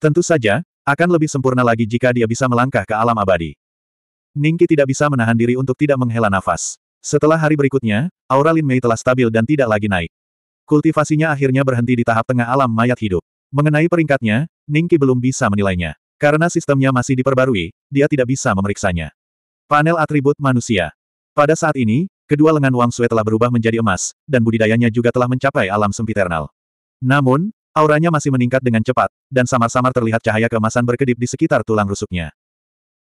Tentu saja, akan lebih sempurna lagi jika dia bisa melangkah ke alam abadi. Ningki tidak bisa menahan diri untuk tidak menghela nafas. Setelah hari berikutnya, aura Lin Mei telah stabil dan tidak lagi naik. Kultivasinya akhirnya berhenti di tahap tengah alam mayat hidup. Mengenai peringkatnya, Ningki belum bisa menilainya. Karena sistemnya masih diperbarui, dia tidak bisa memeriksanya. Panel atribut manusia. Pada saat ini, Kedua lengan Wang Sui telah berubah menjadi emas, dan budidayanya juga telah mencapai alam sempiternal. Namun, auranya masih meningkat dengan cepat, dan samar-samar terlihat cahaya keemasan berkedip di sekitar tulang rusuknya.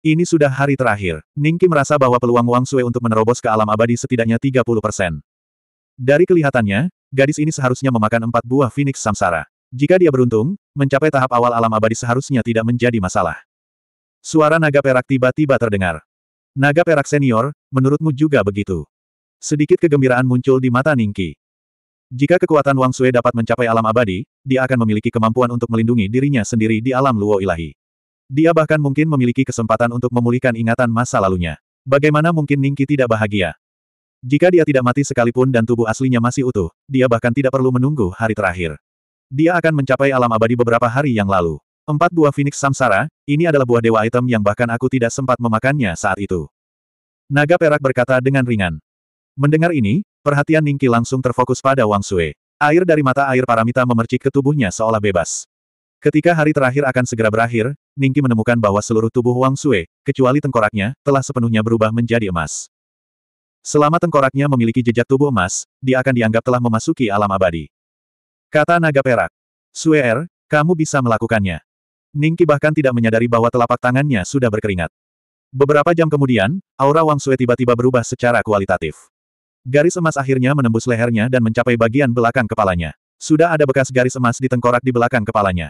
Ini sudah hari terakhir. Ningki merasa bahwa peluang Wang Sui untuk menerobos ke alam abadi setidaknya 30 persen. Dari kelihatannya, gadis ini seharusnya memakan empat buah Phoenix Samsara. Jika dia beruntung, mencapai tahap awal alam abadi seharusnya tidak menjadi masalah. Suara naga perak tiba-tiba terdengar. Naga perak senior, menurutmu juga begitu? Sedikit kegembiraan muncul di mata Ningki. Jika kekuatan Wang Sui dapat mencapai alam abadi, dia akan memiliki kemampuan untuk melindungi dirinya sendiri di alam Luo Ilahi. Dia bahkan mungkin memiliki kesempatan untuk memulihkan ingatan masa lalunya. Bagaimana mungkin Ningki tidak bahagia? Jika dia tidak mati sekalipun dan tubuh aslinya masih utuh, dia bahkan tidak perlu menunggu hari terakhir. Dia akan mencapai alam abadi beberapa hari yang lalu. Empat buah Phoenix Samsara, ini adalah buah dewa item yang bahkan aku tidak sempat memakannya saat itu. Naga Perak berkata dengan ringan. Mendengar ini, perhatian Ningki langsung terfokus pada Wang Sue. Air dari mata air paramita memercik ke tubuhnya seolah bebas. Ketika hari terakhir akan segera berakhir, Ningki menemukan bahwa seluruh tubuh Wang Sue, kecuali tengkoraknya, telah sepenuhnya berubah menjadi emas. Selama tengkoraknya memiliki jejak tubuh emas, dia akan dianggap telah memasuki alam abadi. Kata naga perak. Sue er, kamu bisa melakukannya. Ningki bahkan tidak menyadari bahwa telapak tangannya sudah berkeringat. Beberapa jam kemudian, aura Wang Sue tiba-tiba berubah secara kualitatif. Garis emas akhirnya menembus lehernya dan mencapai bagian belakang kepalanya. Sudah ada bekas garis emas di tengkorak di belakang kepalanya.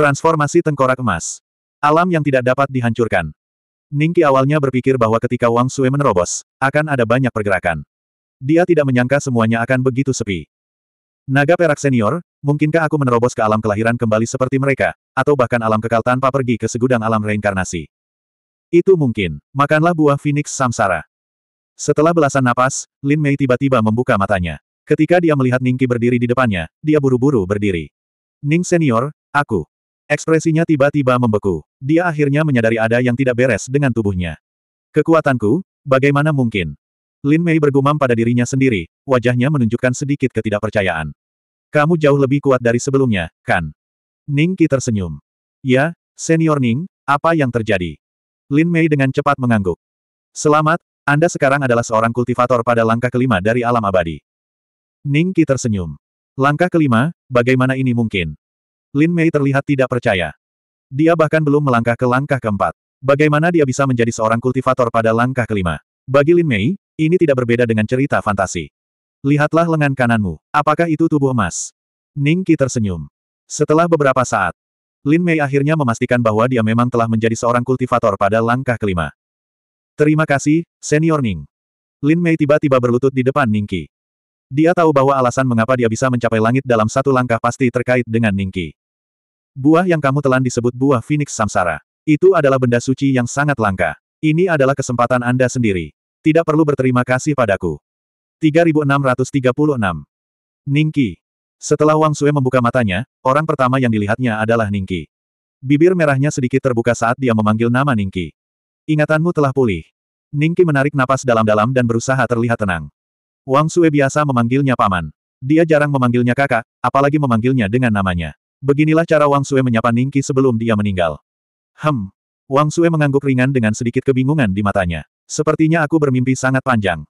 Transformasi tengkorak emas. Alam yang tidak dapat dihancurkan. Ningki awalnya berpikir bahwa ketika Wang Sui menerobos, akan ada banyak pergerakan. Dia tidak menyangka semuanya akan begitu sepi. Naga perak senior, mungkinkah aku menerobos ke alam kelahiran kembali seperti mereka, atau bahkan alam kekal tanpa pergi ke segudang alam reinkarnasi? Itu mungkin. Makanlah buah Phoenix Samsara. Setelah belasan napas, Lin Mei tiba-tiba membuka matanya. Ketika dia melihat Ningki berdiri di depannya, dia buru-buru berdiri. Ning senior, aku. Ekspresinya tiba-tiba membeku. Dia akhirnya menyadari ada yang tidak beres dengan tubuhnya. Kekuatanku, bagaimana mungkin? Lin Mei bergumam pada dirinya sendiri, wajahnya menunjukkan sedikit ketidakpercayaan. Kamu jauh lebih kuat dari sebelumnya, kan? Ningki tersenyum. Ya, senior Ning, apa yang terjadi? Lin Mei dengan cepat mengangguk. Selamat, anda sekarang adalah seorang kultivator pada langkah kelima dari alam abadi. Ning Qi tersenyum. Langkah kelima, bagaimana ini mungkin? Lin Mei terlihat tidak percaya. Dia bahkan belum melangkah ke langkah keempat. Bagaimana dia bisa menjadi seorang kultivator pada langkah kelima? Bagi Lin Mei, ini tidak berbeda dengan cerita fantasi. Lihatlah lengan kananmu. Apakah itu tubuh emas? Ning Qi tersenyum. Setelah beberapa saat, Lin Mei akhirnya memastikan bahwa dia memang telah menjadi seorang kultivator pada langkah kelima. Terima kasih, Senior Ning. Lin Mei tiba-tiba berlutut di depan Ningki. Dia tahu bahwa alasan mengapa dia bisa mencapai langit dalam satu langkah pasti terkait dengan Ningki. Buah yang kamu telan disebut buah Phoenix Samsara. Itu adalah benda suci yang sangat langka. Ini adalah kesempatan Anda sendiri. Tidak perlu berterima kasih padaku. 3636. Ningki. Setelah Wang Sue membuka matanya, orang pertama yang dilihatnya adalah Ningki. Bibir merahnya sedikit terbuka saat dia memanggil nama Ningki. Ingatanmu telah pulih. Ningki menarik napas dalam-dalam dan berusaha terlihat tenang. Wang Sue biasa memanggilnya paman. Dia jarang memanggilnya kakak, apalagi memanggilnya dengan namanya. Beginilah cara Wang Sue menyapa Ningki sebelum dia meninggal. Hem. Wang Sue mengangguk ringan dengan sedikit kebingungan di matanya. Sepertinya aku bermimpi sangat panjang.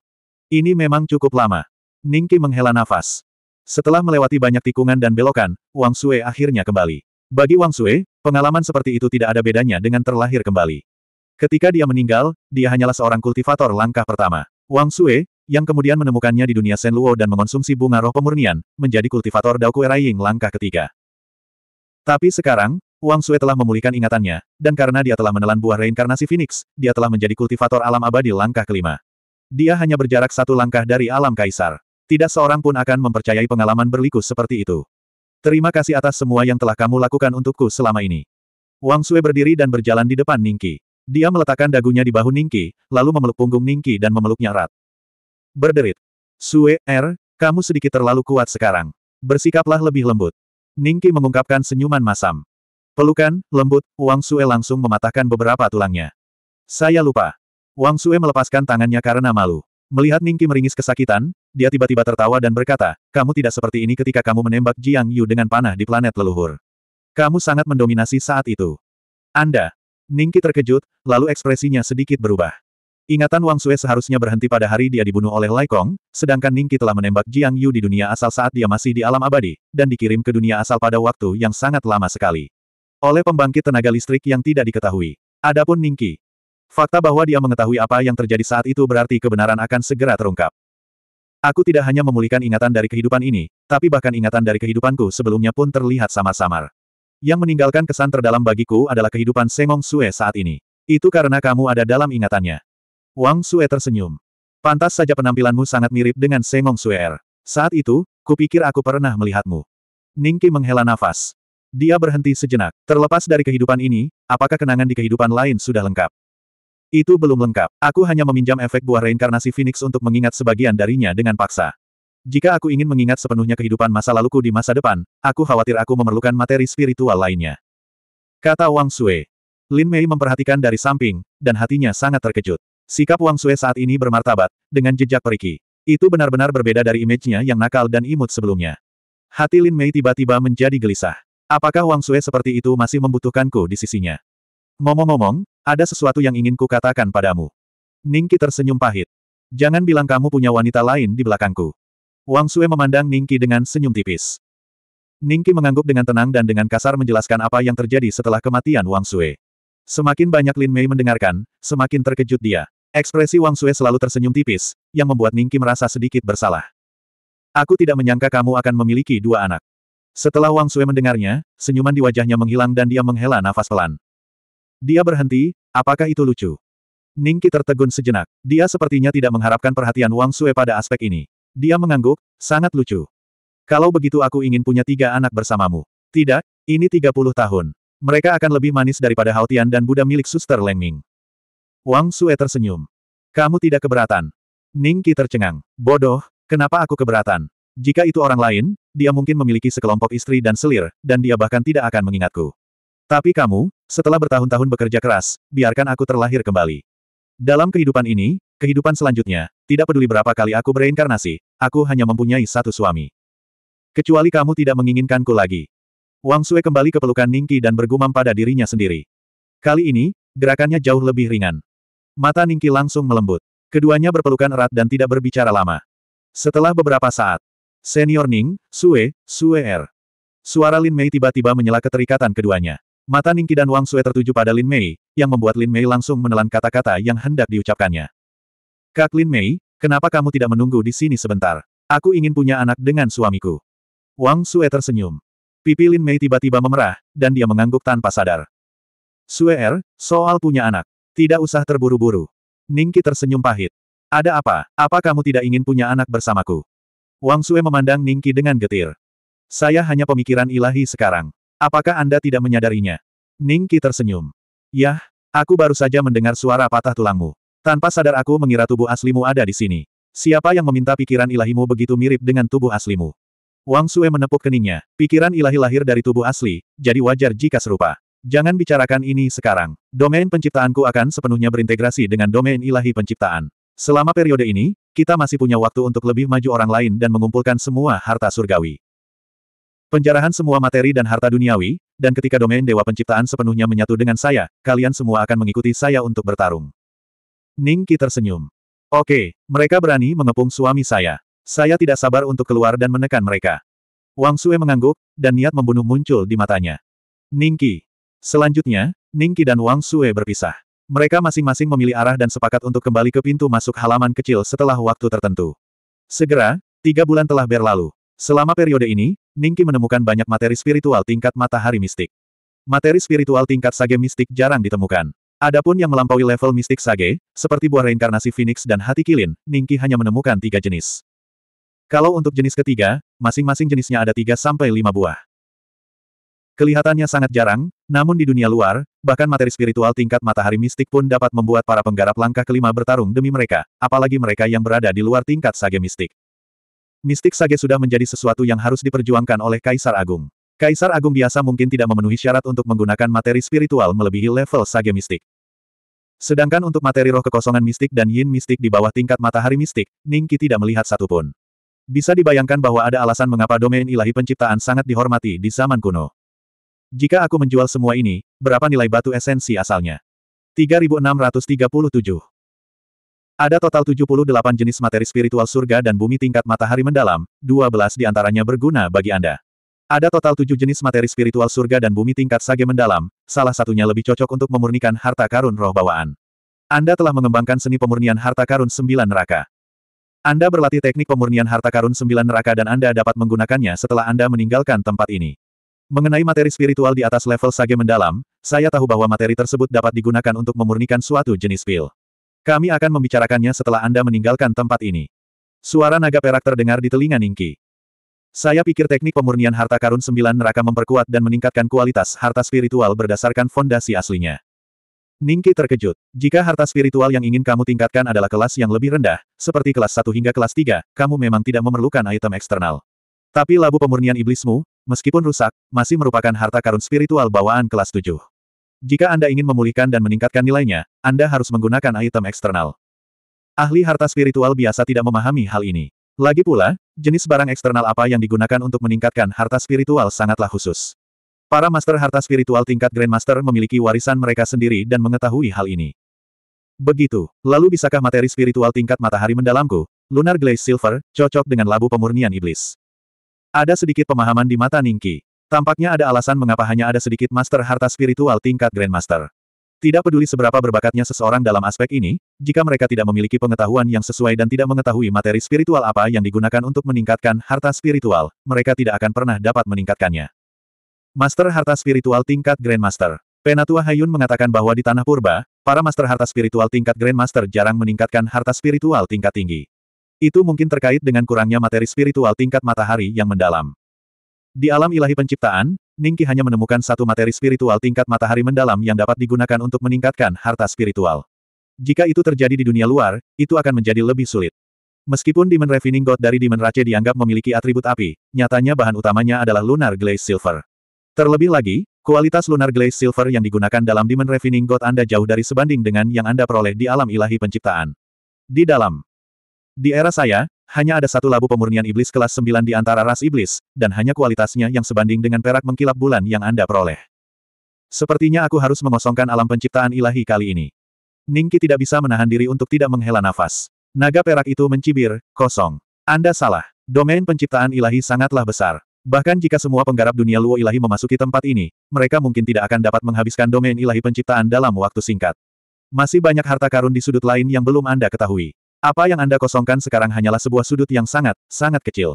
Ini memang cukup lama. Ningki menghela nafas. Setelah melewati banyak tikungan dan belokan, Wang Sue akhirnya kembali. Bagi Wang Sue, pengalaman seperti itu tidak ada bedanya dengan terlahir kembali. Ketika dia meninggal, dia hanyalah seorang kultivator langkah pertama. Wang Sue, yang kemudian menemukannya di dunia Luo dan mengonsumsi bunga roh pemurnian, menjadi kultivator Daokue Raiying langkah ketiga. Tapi sekarang, Wang Sue telah memulihkan ingatannya, dan karena dia telah menelan buah reinkarnasi Phoenix, dia telah menjadi kultivator alam abadi langkah kelima. Dia hanya berjarak satu langkah dari alam kaisar. Tidak seorang pun akan mempercayai pengalaman berliku seperti itu. Terima kasih atas semua yang telah kamu lakukan untukku selama ini. Wang Sue berdiri dan berjalan di depan Ningki. Dia meletakkan dagunya di bahu Ningki, lalu memeluk punggung Ningki dan memeluknya erat. Berderit. Sue, R, er, kamu sedikit terlalu kuat sekarang. Bersikaplah lebih lembut. Ningki mengungkapkan senyuman masam. Pelukan, lembut, Wang Sue langsung mematahkan beberapa tulangnya. Saya lupa. Wang Sue melepaskan tangannya karena malu. Melihat Ningki meringis kesakitan, dia tiba-tiba tertawa dan berkata, kamu tidak seperti ini ketika kamu menembak Jiang Yu dengan panah di planet leluhur. Kamu sangat mendominasi saat itu. Anda, Ningki terkejut, lalu ekspresinya sedikit berubah. Ingatan Wang Sue seharusnya berhenti pada hari dia dibunuh oleh Lai Kong, sedangkan Ningki telah menembak Jiang Yu di dunia asal saat dia masih di alam abadi, dan dikirim ke dunia asal pada waktu yang sangat lama sekali. Oleh pembangkit tenaga listrik yang tidak diketahui. Adapun Ningki. Fakta bahwa dia mengetahui apa yang terjadi saat itu berarti kebenaran akan segera terungkap. Aku tidak hanya memulihkan ingatan dari kehidupan ini, tapi bahkan ingatan dari kehidupanku sebelumnya pun terlihat samar samar yang meninggalkan kesan terdalam bagiku adalah kehidupan Sengong Sue saat ini. Itu karena kamu ada dalam ingatannya. Wang Sue tersenyum. Pantas saja penampilanmu sangat mirip dengan Sengong Sue Er. Saat itu, kupikir aku pernah melihatmu. Ningki menghela nafas. Dia berhenti sejenak. Terlepas dari kehidupan ini, apakah kenangan di kehidupan lain sudah lengkap? Itu belum lengkap. Aku hanya meminjam efek buah reinkarnasi Phoenix untuk mengingat sebagian darinya dengan paksa. Jika aku ingin mengingat sepenuhnya kehidupan masa laluku di masa depan, aku khawatir aku memerlukan materi spiritual lainnya. Kata Wang Sue. Lin Mei memperhatikan dari samping, dan hatinya sangat terkejut. Sikap Wang Sue saat ini bermartabat, dengan jejak periki. Itu benar-benar berbeda dari image-nya yang nakal dan imut sebelumnya. Hati Lin Mei tiba-tiba menjadi gelisah. Apakah Wang Sue seperti itu masih membutuhkanku di sisinya? Ngomong-ngomong, ada sesuatu yang ingin ku katakan padamu. Ningki tersenyum pahit. Jangan bilang kamu punya wanita lain di belakangku. Wang Sue memandang Ningki dengan senyum tipis. Ningki mengangguk dengan tenang dan dengan kasar menjelaskan apa yang terjadi setelah kematian Wang Sue. Semakin banyak Lin Mei mendengarkan, semakin terkejut dia. Ekspresi Wang Sue selalu tersenyum tipis, yang membuat Ningki merasa sedikit bersalah. Aku tidak menyangka kamu akan memiliki dua anak. Setelah Wang Sue mendengarnya, senyuman di wajahnya menghilang dan dia menghela nafas pelan. Dia berhenti, apakah itu lucu? Ningki tertegun sejenak. Dia sepertinya tidak mengharapkan perhatian Wang Sue pada aspek ini. Dia mengangguk, sangat lucu. Kalau begitu aku ingin punya tiga anak bersamamu. Tidak, ini 30 tahun. Mereka akan lebih manis daripada Haotian dan Buddha milik suster Lengming. Wang Sue tersenyum. Kamu tidak keberatan. Ning Qi tercengang. Bodoh, kenapa aku keberatan? Jika itu orang lain, dia mungkin memiliki sekelompok istri dan selir, dan dia bahkan tidak akan mengingatku. Tapi kamu, setelah bertahun-tahun bekerja keras, biarkan aku terlahir kembali. Dalam kehidupan ini, kehidupan selanjutnya, tidak peduli berapa kali aku bereinkarnasi. Aku hanya mempunyai satu suami. Kecuali kamu tidak menginginkanku lagi. Wang Sue kembali ke pelukan Ningki dan bergumam pada dirinya sendiri. Kali ini, gerakannya jauh lebih ringan. Mata Ningki langsung melembut. Keduanya berpelukan erat dan tidak berbicara lama. Setelah beberapa saat, Senior Ning, Sue, Sue Er. Suara Lin Mei tiba-tiba menyela keterikatan keduanya. Mata Ningki dan Wang Sue tertuju pada Lin Mei, yang membuat Lin Mei langsung menelan kata-kata yang hendak diucapkannya. Kak Lin Mei, Kenapa kamu tidak menunggu di sini sebentar? Aku ingin punya anak dengan suamiku. Wang Sue tersenyum. Pipi Lin Mei tiba-tiba memerah, dan dia mengangguk tanpa sadar. Sue Er, soal punya anak. Tidak usah terburu-buru. Ningki tersenyum pahit. Ada apa? Apa kamu tidak ingin punya anak bersamaku? Wang Sue memandang Ningki dengan getir. Saya hanya pemikiran ilahi sekarang. Apakah Anda tidak menyadarinya? Ningki tersenyum. Yah, aku baru saja mendengar suara patah tulangmu. Tanpa sadar aku mengira tubuh aslimu ada di sini. Siapa yang meminta pikiran ilahimu begitu mirip dengan tubuh aslimu? Wang Sue menepuk keningnya. Pikiran ilahi lahir dari tubuh asli, jadi wajar jika serupa. Jangan bicarakan ini sekarang. Domain penciptaanku akan sepenuhnya berintegrasi dengan domain ilahi penciptaan. Selama periode ini, kita masih punya waktu untuk lebih maju orang lain dan mengumpulkan semua harta surgawi. Penjarahan semua materi dan harta duniawi, dan ketika domain Dewa Penciptaan sepenuhnya menyatu dengan saya, kalian semua akan mengikuti saya untuk bertarung. Ningki tersenyum. Oke, mereka berani mengepung suami saya. Saya tidak sabar untuk keluar dan menekan mereka. Wang Sue mengangguk, dan niat membunuh muncul di matanya. Ningki. Selanjutnya, Ningki dan Wang Sue berpisah. Mereka masing-masing memilih arah dan sepakat untuk kembali ke pintu masuk halaman kecil setelah waktu tertentu. Segera, tiga bulan telah berlalu. Selama periode ini, Ningki menemukan banyak materi spiritual tingkat matahari mistik. Materi spiritual tingkat sage mistik jarang ditemukan. Adapun yang melampaui level mistik sage, seperti buah reinkarnasi Phoenix dan hati kilin, Ningki hanya menemukan tiga jenis. Kalau untuk jenis ketiga, masing-masing jenisnya ada tiga sampai lima buah. Kelihatannya sangat jarang, namun di dunia luar, bahkan materi spiritual tingkat matahari mistik pun dapat membuat para penggarap langkah kelima bertarung demi mereka, apalagi mereka yang berada di luar tingkat sage mistik. Mistik sage sudah menjadi sesuatu yang harus diperjuangkan oleh Kaisar Agung. Kaisar Agung biasa mungkin tidak memenuhi syarat untuk menggunakan materi spiritual melebihi level sage mistik. Sedangkan untuk materi roh kekosongan mistik dan yin mistik di bawah tingkat matahari mistik, Ningki tidak melihat satupun. Bisa dibayangkan bahwa ada alasan mengapa domain ilahi penciptaan sangat dihormati di zaman kuno. Jika aku menjual semua ini, berapa nilai batu esensi asalnya? 3637. Ada total 78 jenis materi spiritual surga dan bumi tingkat matahari mendalam, 12 antaranya berguna bagi Anda. Ada total tujuh jenis materi spiritual surga dan bumi tingkat sage mendalam, salah satunya lebih cocok untuk memurnikan harta karun roh bawaan. Anda telah mengembangkan seni pemurnian harta karun sembilan neraka. Anda berlatih teknik pemurnian harta karun sembilan neraka dan Anda dapat menggunakannya setelah Anda meninggalkan tempat ini. Mengenai materi spiritual di atas level sage mendalam, saya tahu bahwa materi tersebut dapat digunakan untuk memurnikan suatu jenis pil. Kami akan membicarakannya setelah Anda meninggalkan tempat ini. Suara naga perak terdengar di telinga Ningki. Saya pikir teknik pemurnian harta karun sembilan neraka memperkuat dan meningkatkan kualitas harta spiritual berdasarkan fondasi aslinya. Ningki terkejut. Jika harta spiritual yang ingin kamu tingkatkan adalah kelas yang lebih rendah, seperti kelas 1 hingga kelas 3, kamu memang tidak memerlukan item eksternal. Tapi labu pemurnian iblismu, meskipun rusak, masih merupakan harta karun spiritual bawaan kelas 7. Jika Anda ingin memulihkan dan meningkatkan nilainya, Anda harus menggunakan item eksternal. Ahli harta spiritual biasa tidak memahami hal ini. Lagi pula, jenis barang eksternal apa yang digunakan untuk meningkatkan harta spiritual sangatlah khusus. Para master harta spiritual tingkat Grandmaster memiliki warisan mereka sendiri dan mengetahui hal ini. Begitu, lalu bisakah materi spiritual tingkat matahari mendalamku, Lunar Glaze Silver, cocok dengan labu pemurnian iblis? Ada sedikit pemahaman di mata Ningki. Tampaknya ada alasan mengapa hanya ada sedikit master harta spiritual tingkat Grandmaster. Tidak peduli seberapa berbakatnya seseorang dalam aspek ini, jika mereka tidak memiliki pengetahuan yang sesuai dan tidak mengetahui materi spiritual apa yang digunakan untuk meningkatkan harta spiritual, mereka tidak akan pernah dapat meningkatkannya. Master Harta Spiritual Tingkat Grandmaster Penatua Hayun mengatakan bahwa di Tanah Purba, para Master Harta Spiritual Tingkat Grandmaster jarang meningkatkan harta spiritual tingkat tinggi. Itu mungkin terkait dengan kurangnya materi spiritual tingkat matahari yang mendalam. Di alam ilahi penciptaan, Ningki hanya menemukan satu materi spiritual tingkat matahari mendalam yang dapat digunakan untuk meningkatkan harta spiritual. Jika itu terjadi di dunia luar, itu akan menjadi lebih sulit. Meskipun Demon Refining God dari Demon Race dianggap memiliki atribut api, nyatanya bahan utamanya adalah Lunar Glaze Silver. Terlebih lagi, kualitas Lunar Glaze Silver yang digunakan dalam Demon Refining God Anda jauh dari sebanding dengan yang Anda peroleh di alam ilahi penciptaan. Di dalam di era saya, hanya ada satu labu pemurnian iblis kelas 9 di antara ras iblis, dan hanya kualitasnya yang sebanding dengan perak mengkilap bulan yang Anda peroleh. Sepertinya aku harus mengosongkan alam penciptaan ilahi kali ini. Ningki tidak bisa menahan diri untuk tidak menghela nafas. Naga perak itu mencibir, kosong. Anda salah. Domain penciptaan ilahi sangatlah besar. Bahkan jika semua penggarap dunia luo ilahi memasuki tempat ini, mereka mungkin tidak akan dapat menghabiskan domain ilahi penciptaan dalam waktu singkat. Masih banyak harta karun di sudut lain yang belum Anda ketahui. Apa yang Anda kosongkan sekarang hanyalah sebuah sudut yang sangat, sangat kecil.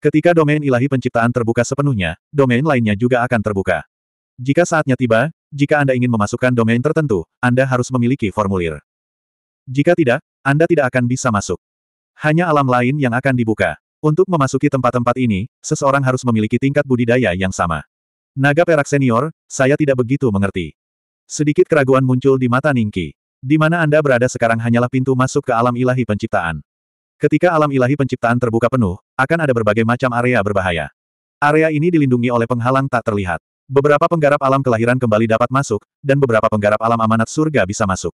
Ketika domain ilahi penciptaan terbuka sepenuhnya, domain lainnya juga akan terbuka. Jika saatnya tiba, jika Anda ingin memasukkan domain tertentu, Anda harus memiliki formulir. Jika tidak, Anda tidak akan bisa masuk. Hanya alam lain yang akan dibuka. Untuk memasuki tempat-tempat ini, seseorang harus memiliki tingkat budidaya yang sama. Naga perak senior, saya tidak begitu mengerti. Sedikit keraguan muncul di mata Ningki. Di mana Anda berada sekarang hanyalah pintu masuk ke alam ilahi penciptaan. Ketika alam ilahi penciptaan terbuka penuh, akan ada berbagai macam area berbahaya. Area ini dilindungi oleh penghalang tak terlihat. Beberapa penggarap alam kelahiran kembali dapat masuk, dan beberapa penggarap alam amanat surga bisa masuk.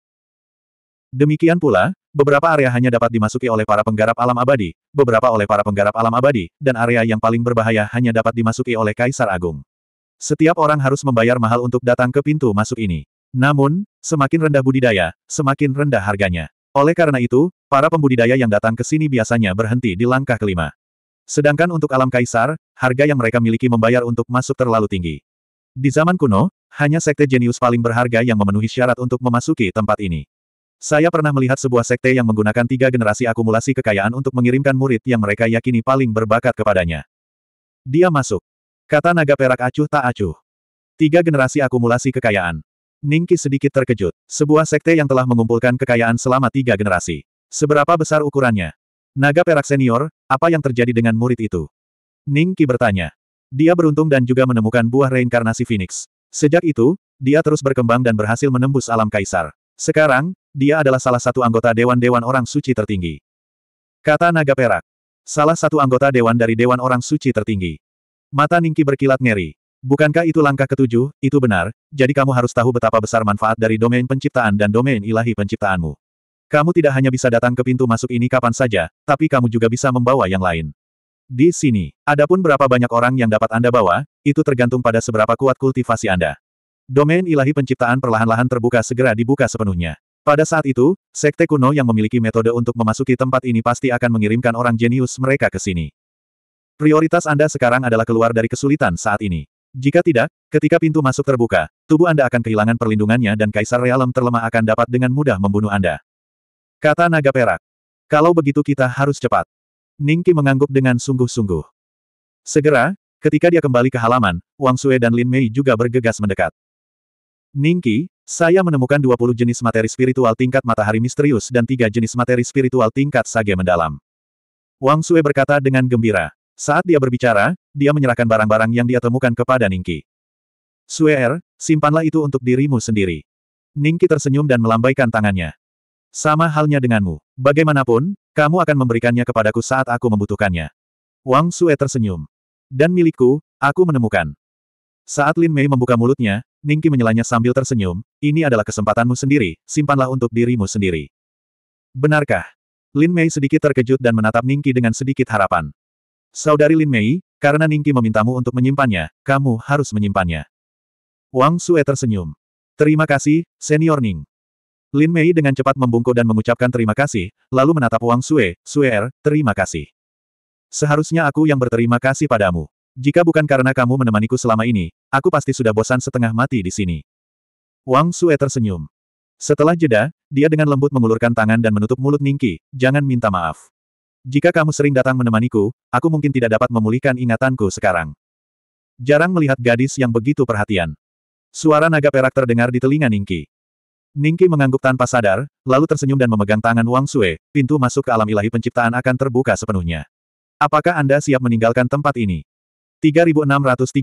Demikian pula, beberapa area hanya dapat dimasuki oleh para penggarap alam abadi, beberapa oleh para penggarap alam abadi, dan area yang paling berbahaya hanya dapat dimasuki oleh Kaisar Agung. Setiap orang harus membayar mahal untuk datang ke pintu masuk ini. Namun, semakin rendah budidaya, semakin rendah harganya. Oleh karena itu, para pembudidaya yang datang ke sini biasanya berhenti di langkah kelima. Sedangkan untuk alam kaisar, harga yang mereka miliki membayar untuk masuk terlalu tinggi. Di zaman kuno, hanya sekte jenius paling berharga yang memenuhi syarat untuk memasuki tempat ini. Saya pernah melihat sebuah sekte yang menggunakan tiga generasi akumulasi kekayaan untuk mengirimkan murid yang mereka yakini paling berbakat kepadanya. Dia masuk. Kata naga perak acuh tak acuh. Tiga generasi akumulasi kekayaan. Ningki sedikit terkejut. Sebuah sekte yang telah mengumpulkan kekayaan selama tiga generasi. Seberapa besar ukurannya? Naga perak senior, apa yang terjadi dengan murid itu? Ningki bertanya. Dia beruntung dan juga menemukan buah reinkarnasi Phoenix. Sejak itu, dia terus berkembang dan berhasil menembus alam kaisar. Sekarang, dia adalah salah satu anggota Dewan-Dewan Orang Suci tertinggi. Kata Naga Perak. Salah satu anggota Dewan dari Dewan Orang Suci tertinggi. Mata Ningki berkilat ngeri. Bukankah itu langkah ketujuh, itu benar, jadi kamu harus tahu betapa besar manfaat dari domain penciptaan dan domain ilahi penciptaanmu. Kamu tidak hanya bisa datang ke pintu masuk ini kapan saja, tapi kamu juga bisa membawa yang lain. Di sini, adapun berapa banyak orang yang dapat Anda bawa, itu tergantung pada seberapa kuat kultivasi Anda. Domain ilahi penciptaan perlahan-lahan terbuka segera dibuka sepenuhnya. Pada saat itu, sekte kuno yang memiliki metode untuk memasuki tempat ini pasti akan mengirimkan orang jenius mereka ke sini. Prioritas Anda sekarang adalah keluar dari kesulitan saat ini. Jika tidak, ketika pintu masuk terbuka, tubuh Anda akan kehilangan perlindungannya dan Kaisar Realem terlemah akan dapat dengan mudah membunuh Anda. Kata Naga Perak. Kalau begitu kita harus cepat. Ningki mengangguk dengan sungguh-sungguh. Segera, ketika dia kembali ke halaman, Wang Sue dan Lin Mei juga bergegas mendekat. Ningki, saya menemukan 20 jenis materi spiritual tingkat matahari misterius dan tiga jenis materi spiritual tingkat sage mendalam. Wang Sue berkata dengan gembira. Saat dia berbicara, dia menyerahkan barang-barang yang dia temukan kepada Ningki. Suer, er, simpanlah itu untuk dirimu sendiri. Ningki tersenyum dan melambaikan tangannya. Sama halnya denganmu. Bagaimanapun, kamu akan memberikannya kepadaku saat aku membutuhkannya. Wang Sue tersenyum. Dan milikku, aku menemukan. Saat Lin Mei membuka mulutnya, Ningki menyelanya sambil tersenyum, ini adalah kesempatanmu sendiri, simpanlah untuk dirimu sendiri. Benarkah? Lin Mei sedikit terkejut dan menatap Ningki dengan sedikit harapan. Saudari Lin Mei, karena Ningki memintamu untuk menyimpannya, kamu harus menyimpannya. Wang Sue tersenyum. Terima kasih, Senior Ning. Lin Mei dengan cepat membungkuk dan mengucapkan terima kasih, lalu menatap Wang Sue, Sue er, terima kasih. Seharusnya aku yang berterima kasih padamu. Jika bukan karena kamu menemaniku selama ini, aku pasti sudah bosan setengah mati di sini. Wang Sue tersenyum. Setelah jeda, dia dengan lembut mengulurkan tangan dan menutup mulut Ningki, jangan minta maaf. Jika kamu sering datang menemaniku, aku mungkin tidak dapat memulihkan ingatanku sekarang. Jarang melihat gadis yang begitu perhatian. Suara naga perak terdengar di telinga Ningki. Ningki mengangguk tanpa sadar, lalu tersenyum dan memegang tangan Wang Sue, pintu masuk ke alam ilahi penciptaan akan terbuka sepenuhnya. Apakah Anda siap meninggalkan tempat ini? 3638.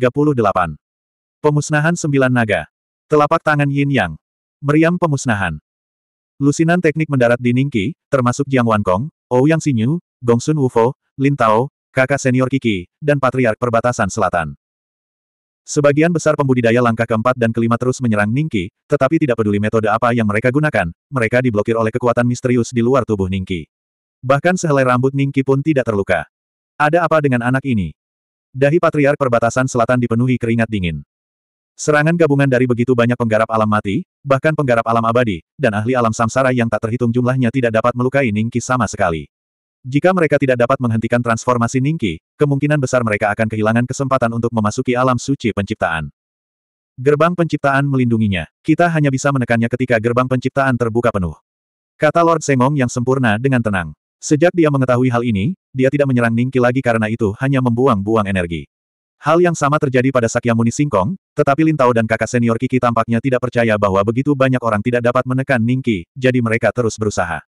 Pemusnahan sembilan naga. Telapak tangan Yin Yang. Meriam pemusnahan. Lusinan teknik mendarat di Ningki, termasuk Jiang Wankong, Ou Yang Sinyu. Gongsun Wufo, Lin Tao, kakak senior Kiki, dan Patriark Perbatasan Selatan. Sebagian besar pembudidaya langkah keempat dan kelima terus menyerang Ningki, tetapi tidak peduli metode apa yang mereka gunakan, mereka diblokir oleh kekuatan misterius di luar tubuh Ningki. Bahkan sehelai rambut Ningki pun tidak terluka. Ada apa dengan anak ini? Dahi Patriark Perbatasan Selatan dipenuhi keringat dingin. Serangan gabungan dari begitu banyak penggarap alam mati, bahkan penggarap alam abadi, dan ahli alam samsara yang tak terhitung jumlahnya tidak dapat melukai Ningki sama sekali. Jika mereka tidak dapat menghentikan transformasi Ningki, kemungkinan besar mereka akan kehilangan kesempatan untuk memasuki alam suci penciptaan. Gerbang penciptaan melindunginya. Kita hanya bisa menekannya ketika gerbang penciptaan terbuka penuh. Kata Lord Sengong yang sempurna dengan tenang. Sejak dia mengetahui hal ini, dia tidak menyerang Ningki lagi karena itu hanya membuang-buang energi. Hal yang sama terjadi pada Sakyamuni Singkong, tetapi Lintau dan kakak senior Kiki tampaknya tidak percaya bahwa begitu banyak orang tidak dapat menekan Ningki, jadi mereka terus berusaha.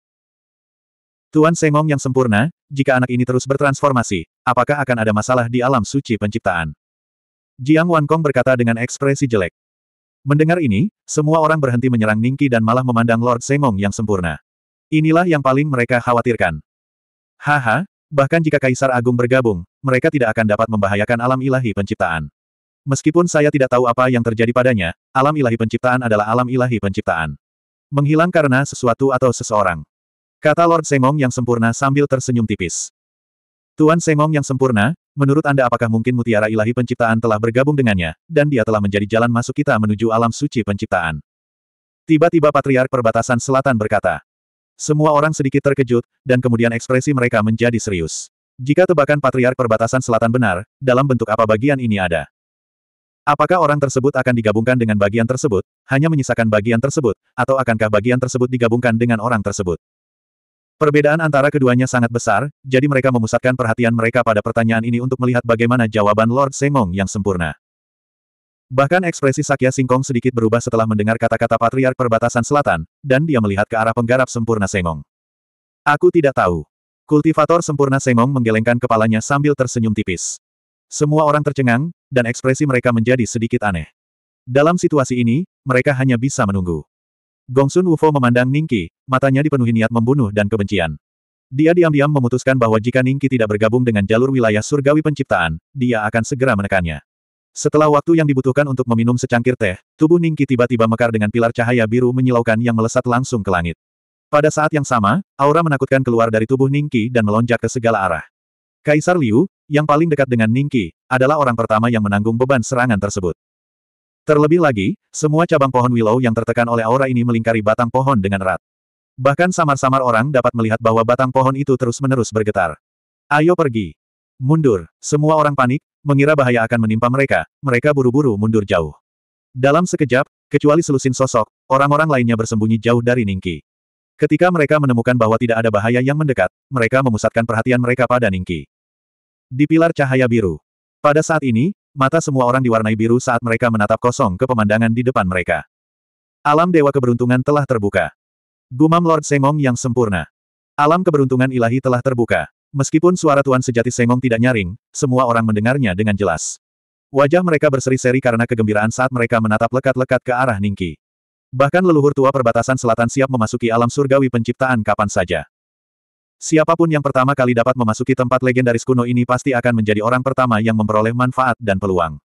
Tuan Sengong yang sempurna, jika anak ini terus bertransformasi, apakah akan ada masalah di alam suci penciptaan? Jiang Wankong berkata dengan ekspresi jelek. Mendengar ini, semua orang berhenti menyerang Ningki dan malah memandang Lord Sengong yang sempurna. Inilah yang paling mereka khawatirkan. Haha, bahkan jika Kaisar Agung bergabung, mereka tidak akan dapat membahayakan alam ilahi penciptaan. Meskipun saya tidak tahu apa yang terjadi padanya, alam ilahi penciptaan adalah alam ilahi penciptaan. Menghilang karena sesuatu atau seseorang. Kata Lord Sengong yang sempurna sambil tersenyum tipis. Tuan Sengong yang sempurna, menurut Anda apakah mungkin mutiara ilahi penciptaan telah bergabung dengannya, dan dia telah menjadi jalan masuk kita menuju alam suci penciptaan? Tiba-tiba Patriark Perbatasan Selatan berkata. Semua orang sedikit terkejut, dan kemudian ekspresi mereka menjadi serius. Jika tebakan Patriark Perbatasan Selatan benar, dalam bentuk apa bagian ini ada? Apakah orang tersebut akan digabungkan dengan bagian tersebut, hanya menyisakan bagian tersebut, atau akankah bagian tersebut digabungkan dengan orang tersebut? Perbedaan antara keduanya sangat besar, jadi mereka memusatkan perhatian mereka pada pertanyaan ini untuk melihat bagaimana jawaban Lord Sengong yang sempurna. Bahkan ekspresi Sakya Singkong sedikit berubah setelah mendengar kata-kata Patriark Perbatasan Selatan, dan dia melihat ke arah penggarap sempurna Sengong. Aku tidak tahu. Kultivator sempurna Sengong menggelengkan kepalanya sambil tersenyum tipis. Semua orang tercengang, dan ekspresi mereka menjadi sedikit aneh. Dalam situasi ini, mereka hanya bisa menunggu. Gongsun Wufo memandang Ningki, matanya dipenuhi niat membunuh dan kebencian. Dia diam-diam memutuskan bahwa jika Ningki tidak bergabung dengan jalur wilayah surgawi penciptaan, dia akan segera menekannya. Setelah waktu yang dibutuhkan untuk meminum secangkir teh, tubuh Ningki tiba-tiba mekar dengan pilar cahaya biru menyilaukan yang melesat langsung ke langit. Pada saat yang sama, aura menakutkan keluar dari tubuh Ningki dan melonjak ke segala arah. Kaisar Liu, yang paling dekat dengan Ningki, adalah orang pertama yang menanggung beban serangan tersebut. Terlebih lagi, semua cabang pohon willow yang tertekan oleh aura ini melingkari batang pohon dengan erat. Bahkan samar-samar orang dapat melihat bahwa batang pohon itu terus-menerus bergetar. Ayo pergi. Mundur. Semua orang panik, mengira bahaya akan menimpa mereka, mereka buru-buru mundur jauh. Dalam sekejap, kecuali selusin sosok, orang-orang lainnya bersembunyi jauh dari Ningki. Ketika mereka menemukan bahwa tidak ada bahaya yang mendekat, mereka memusatkan perhatian mereka pada Ningki. Di pilar cahaya biru. Pada saat ini, Mata semua orang diwarnai biru saat mereka menatap kosong ke pemandangan di depan mereka. Alam Dewa Keberuntungan telah terbuka. Gumam Lord Sengong yang sempurna. Alam keberuntungan ilahi telah terbuka. Meskipun suara Tuan Sejati Sengong tidak nyaring, semua orang mendengarnya dengan jelas. Wajah mereka berseri-seri karena kegembiraan saat mereka menatap lekat-lekat ke arah Ningki. Bahkan leluhur tua perbatasan selatan siap memasuki alam surgawi penciptaan kapan saja. Siapapun yang pertama kali dapat memasuki tempat legendaris kuno ini pasti akan menjadi orang pertama yang memperoleh manfaat dan peluang.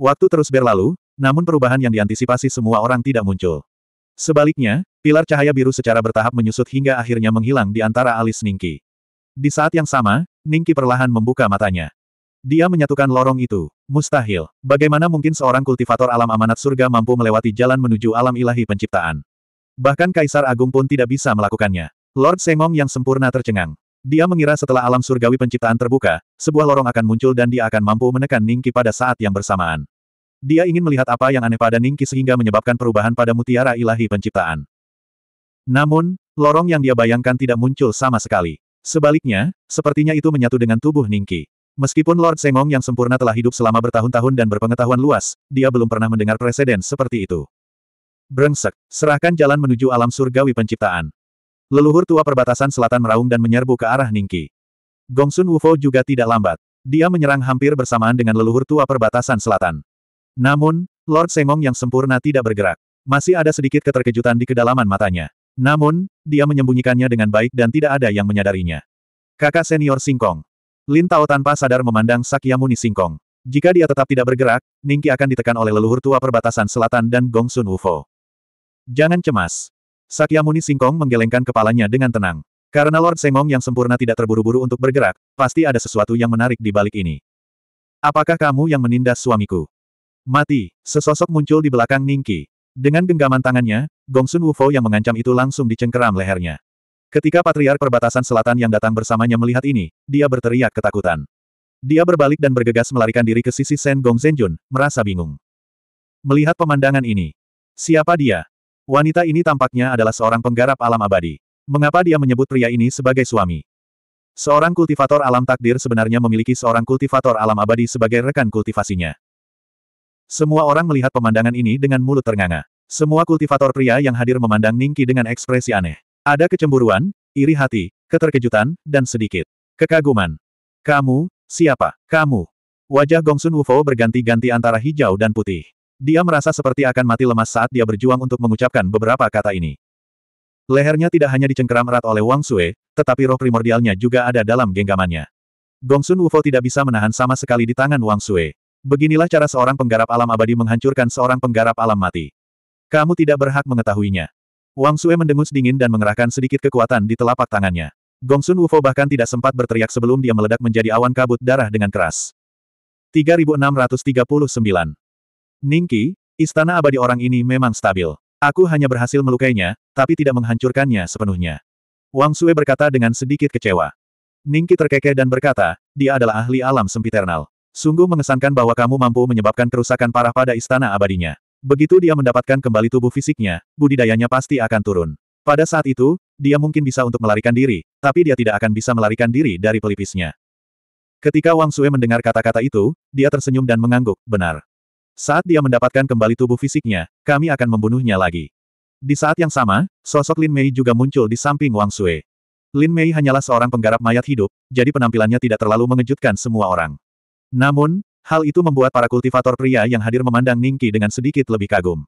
Waktu terus berlalu, namun perubahan yang diantisipasi semua orang tidak muncul. Sebaliknya, pilar cahaya biru secara bertahap menyusut hingga akhirnya menghilang di antara alis Ningki. Di saat yang sama, Ningki perlahan membuka matanya. Dia menyatukan lorong itu. Mustahil. Bagaimana mungkin seorang kultivator alam amanat surga mampu melewati jalan menuju alam ilahi penciptaan? Bahkan Kaisar Agung pun tidak bisa melakukannya. Lord Semong yang sempurna tercengang. Dia mengira setelah alam surgawi penciptaan terbuka, sebuah lorong akan muncul dan dia akan mampu menekan Ningki pada saat yang bersamaan. Dia ingin melihat apa yang aneh pada Ningki sehingga menyebabkan perubahan pada mutiara ilahi penciptaan. Namun, lorong yang dia bayangkan tidak muncul sama sekali. Sebaliknya, sepertinya itu menyatu dengan tubuh Ningki. Meskipun Lord Sengong yang sempurna telah hidup selama bertahun-tahun dan berpengetahuan luas, dia belum pernah mendengar presiden seperti itu. Brengsek, serahkan jalan menuju alam surgawi penciptaan. Leluhur tua perbatasan selatan meraung dan menyerbu ke arah Ningki. Gongsun Wufo juga tidak lambat. Dia menyerang hampir bersamaan dengan leluhur tua perbatasan selatan. Namun, Lord Sengong yang sempurna tidak bergerak. Masih ada sedikit keterkejutan di kedalaman matanya. Namun, dia menyembunyikannya dengan baik dan tidak ada yang menyadarinya. Kakak senior Singkong. Lin Tao tanpa sadar memandang Sakyamuni Singkong. Jika dia tetap tidak bergerak, Ningki akan ditekan oleh leluhur tua perbatasan selatan dan Gongsun Wufo. Jangan cemas. Sakyamuni Singkong menggelengkan kepalanya dengan tenang. Karena Lord Sengong yang sempurna tidak terburu-buru untuk bergerak, pasti ada sesuatu yang menarik di balik ini. Apakah kamu yang menindas suamiku? Mati, sesosok muncul di belakang Ningki. Dengan genggaman tangannya, Gong Gongsun Wufo yang mengancam itu langsung dicengkeram lehernya. Ketika Patriark Perbatasan Selatan yang datang bersamanya melihat ini, dia berteriak ketakutan. Dia berbalik dan bergegas melarikan diri ke sisi Sen Gong Zenjun, merasa bingung. Melihat pemandangan ini, siapa dia? Wanita ini tampaknya adalah seorang penggarap alam abadi. Mengapa dia menyebut pria ini sebagai suami? Seorang kultivator alam takdir sebenarnya memiliki seorang kultivator alam abadi sebagai rekan kultivasinya. Semua orang melihat pemandangan ini dengan mulut ternganga. Semua kultivator pria yang hadir memandang Ningki dengan ekspresi aneh. Ada kecemburuan, iri hati, keterkejutan, dan sedikit kekaguman. Kamu, siapa? Kamu. Wajah Gongsun Wufo berganti-ganti antara hijau dan putih. Dia merasa seperti akan mati lemas saat dia berjuang untuk mengucapkan beberapa kata ini. Lehernya tidak hanya dicengkeram erat oleh Wang Sue, tetapi roh primordialnya juga ada dalam genggamannya. Gongsun Wufo tidak bisa menahan sama sekali di tangan Wang Sue. Beginilah cara seorang penggarap alam abadi menghancurkan seorang penggarap alam mati. Kamu tidak berhak mengetahuinya. Wang Sue mendengus dingin dan mengerahkan sedikit kekuatan di telapak tangannya. Gongsun Wufo bahkan tidak sempat berteriak sebelum dia meledak menjadi awan kabut darah dengan keras. 3639 Ningki, istana abadi orang ini memang stabil. Aku hanya berhasil melukainya, tapi tidak menghancurkannya sepenuhnya. Wang Sue berkata dengan sedikit kecewa. Ningki terkekeh dan berkata, dia adalah ahli alam sempiternal. Sungguh mengesankan bahwa kamu mampu menyebabkan kerusakan parah pada istana abadinya. Begitu dia mendapatkan kembali tubuh fisiknya, budidayanya pasti akan turun. Pada saat itu, dia mungkin bisa untuk melarikan diri, tapi dia tidak akan bisa melarikan diri dari pelipisnya. Ketika Wang Sue mendengar kata-kata itu, dia tersenyum dan mengangguk, benar. Saat dia mendapatkan kembali tubuh fisiknya, kami akan membunuhnya lagi. Di saat yang sama, sosok Lin Mei juga muncul di samping Wang Sui. Lin Mei hanyalah seorang penggarap mayat hidup, jadi penampilannya tidak terlalu mengejutkan semua orang. Namun, hal itu membuat para kultivator pria yang hadir memandang Ningki dengan sedikit lebih kagum.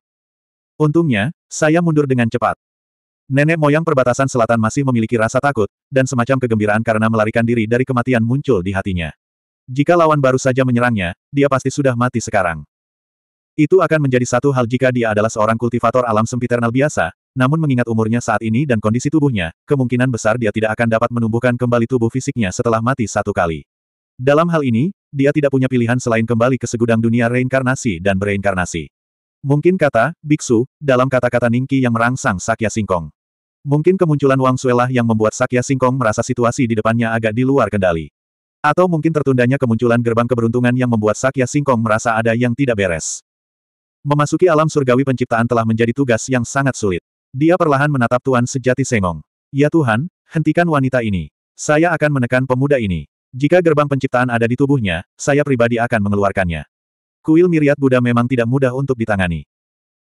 Untungnya, saya mundur dengan cepat. Nenek moyang perbatasan selatan masih memiliki rasa takut, dan semacam kegembiraan karena melarikan diri dari kematian muncul di hatinya. Jika lawan baru saja menyerangnya, dia pasti sudah mati sekarang. Itu akan menjadi satu hal jika dia adalah seorang kultivator alam sempiternal biasa, namun mengingat umurnya saat ini dan kondisi tubuhnya, kemungkinan besar dia tidak akan dapat menumbuhkan kembali tubuh fisiknya setelah mati satu kali. Dalam hal ini, dia tidak punya pilihan selain kembali ke segudang dunia reinkarnasi dan bereinkarnasi. Mungkin kata, biksu, dalam kata-kata Ningki yang merangsang Sakya Singkong. Mungkin kemunculan Wang Suelah yang membuat Sakya Singkong merasa situasi di depannya agak di luar kendali. Atau mungkin tertundanya kemunculan gerbang keberuntungan yang membuat Sakya Singkong merasa ada yang tidak beres. Memasuki alam surgawi penciptaan telah menjadi tugas yang sangat sulit. Dia perlahan menatap Tuan Sejati Sengong. Ya Tuhan, hentikan wanita ini. Saya akan menekan pemuda ini. Jika gerbang penciptaan ada di tubuhnya, saya pribadi akan mengeluarkannya. Kuil miriat Buddha memang tidak mudah untuk ditangani.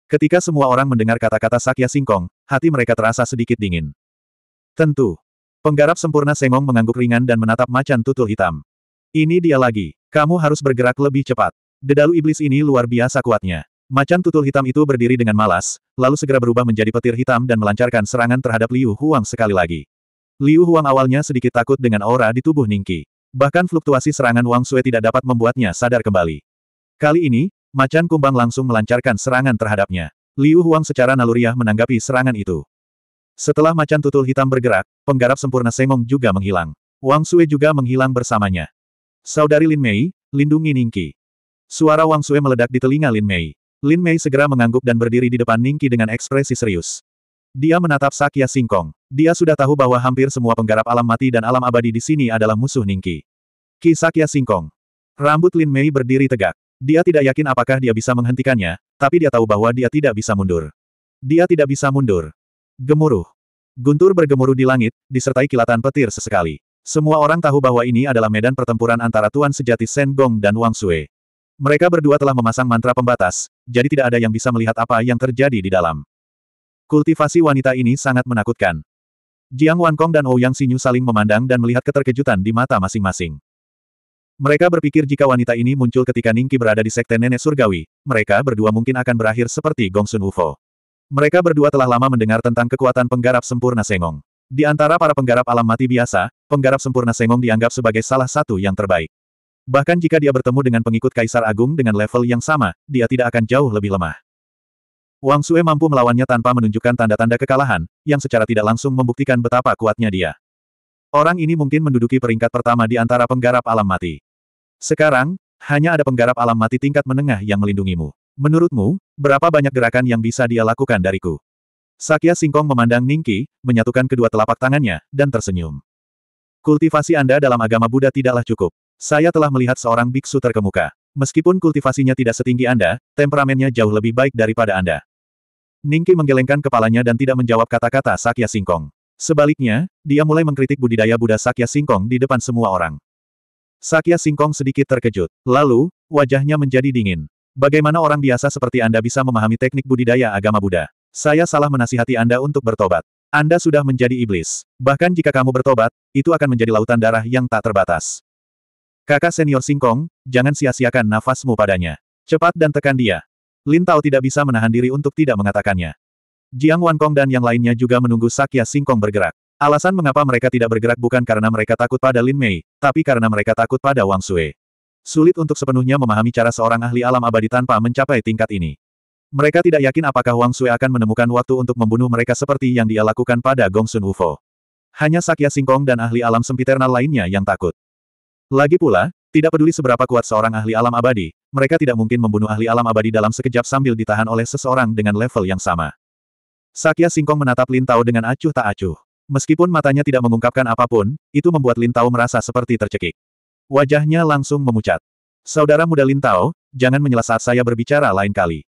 Ketika semua orang mendengar kata-kata Sakya Singkong, hati mereka terasa sedikit dingin. Tentu. Penggarap sempurna Sengong mengangguk ringan dan menatap macan tutul hitam. Ini dia lagi. Kamu harus bergerak lebih cepat. Dedalu iblis ini luar biasa kuatnya. Macan tutul hitam itu berdiri dengan malas, lalu segera berubah menjadi petir hitam dan melancarkan serangan terhadap Liu Huang sekali lagi. Liu Huang awalnya sedikit takut dengan aura di tubuh Ningki. Bahkan fluktuasi serangan Wang Sui tidak dapat membuatnya sadar kembali. Kali ini, macan kumbang langsung melancarkan serangan terhadapnya. Liu Huang secara naluriah menanggapi serangan itu. Setelah macan tutul hitam bergerak, penggarap sempurna Sengong juga menghilang. Wang Sui juga menghilang bersamanya. Saudari Lin Mei, lindungi Ningki. Suara Wang Sui meledak di telinga Lin Mei. Lin Mei segera mengangguk dan berdiri di depan Ningki dengan ekspresi serius. Dia menatap Sakya Singkong. Dia sudah tahu bahwa hampir semua penggarap alam mati dan alam abadi di sini adalah musuh Ningki. Ki Sakya Singkong. Rambut Lin Mei berdiri tegak. Dia tidak yakin apakah dia bisa menghentikannya, tapi dia tahu bahwa dia tidak bisa mundur. Dia tidak bisa mundur. Gemuruh. Guntur bergemuruh di langit, disertai kilatan petir sesekali. Semua orang tahu bahwa ini adalah medan pertempuran antara Tuan Sejati Sen Gong dan Wang Sue. Mereka berdua telah memasang mantra pembatas, jadi tidak ada yang bisa melihat apa yang terjadi di dalam. Kultivasi wanita ini sangat menakutkan. Jiang Wankong dan Ouyang Xinyu saling memandang dan melihat keterkejutan di mata masing-masing. Mereka berpikir jika wanita ini muncul ketika Ningki berada di Sekte Nenek Surgawi, mereka berdua mungkin akan berakhir seperti Gongsun UFO. Mereka berdua telah lama mendengar tentang kekuatan penggarap sempurna Sengong. Di antara para penggarap alam mati biasa, penggarap sempurna Sengong dianggap sebagai salah satu yang terbaik. Bahkan jika dia bertemu dengan pengikut Kaisar Agung dengan level yang sama, dia tidak akan jauh lebih lemah. Wang Sue mampu melawannya tanpa menunjukkan tanda-tanda kekalahan, yang secara tidak langsung membuktikan betapa kuatnya dia. Orang ini mungkin menduduki peringkat pertama di antara penggarap alam mati. Sekarang, hanya ada penggarap alam mati tingkat menengah yang melindungimu. Menurutmu, berapa banyak gerakan yang bisa dia lakukan dariku? Sakya Singkong memandang Ningki, menyatukan kedua telapak tangannya, dan tersenyum. Kultivasi Anda dalam agama Buddha tidaklah cukup. Saya telah melihat seorang biksu terkemuka. Meskipun kultivasinya tidak setinggi Anda, temperamennya jauh lebih baik daripada Anda. Ningki menggelengkan kepalanya dan tidak menjawab kata-kata Sakya Singkong. Sebaliknya, dia mulai mengkritik budidaya Buddha Sakya Singkong di depan semua orang. Sakya Singkong sedikit terkejut. Lalu, wajahnya menjadi dingin. Bagaimana orang biasa seperti Anda bisa memahami teknik budidaya agama Buddha? Saya salah menasihati Anda untuk bertobat. Anda sudah menjadi iblis. Bahkan jika kamu bertobat, itu akan menjadi lautan darah yang tak terbatas. Kakak senior Singkong, jangan sia-siakan nafasmu padanya. Cepat dan tekan dia. Lin Tao tidak bisa menahan diri untuk tidak mengatakannya. Jiang Wankong dan yang lainnya juga menunggu Sakya Singkong bergerak. Alasan mengapa mereka tidak bergerak bukan karena mereka takut pada Lin Mei, tapi karena mereka takut pada Wang Sui. Sulit untuk sepenuhnya memahami cara seorang ahli alam abadi tanpa mencapai tingkat ini. Mereka tidak yakin apakah Wang Sui akan menemukan waktu untuk membunuh mereka seperti yang dia lakukan pada Gongsun Ufo. Hanya Sakya Singkong dan ahli alam sempiternal lainnya yang takut. Lagi pula, tidak peduli seberapa kuat seorang ahli alam abadi, mereka tidak mungkin membunuh ahli alam abadi dalam sekejap sambil ditahan oleh seseorang dengan level yang sama. Sakya Singkong menatap Lin Tao dengan acuh tak acuh. Meskipun matanya tidak mengungkapkan apapun, itu membuat Lin Tao merasa seperti tercekik. Wajahnya langsung memucat. Saudara muda Lin Tao, jangan menyela saat saya berbicara lain kali.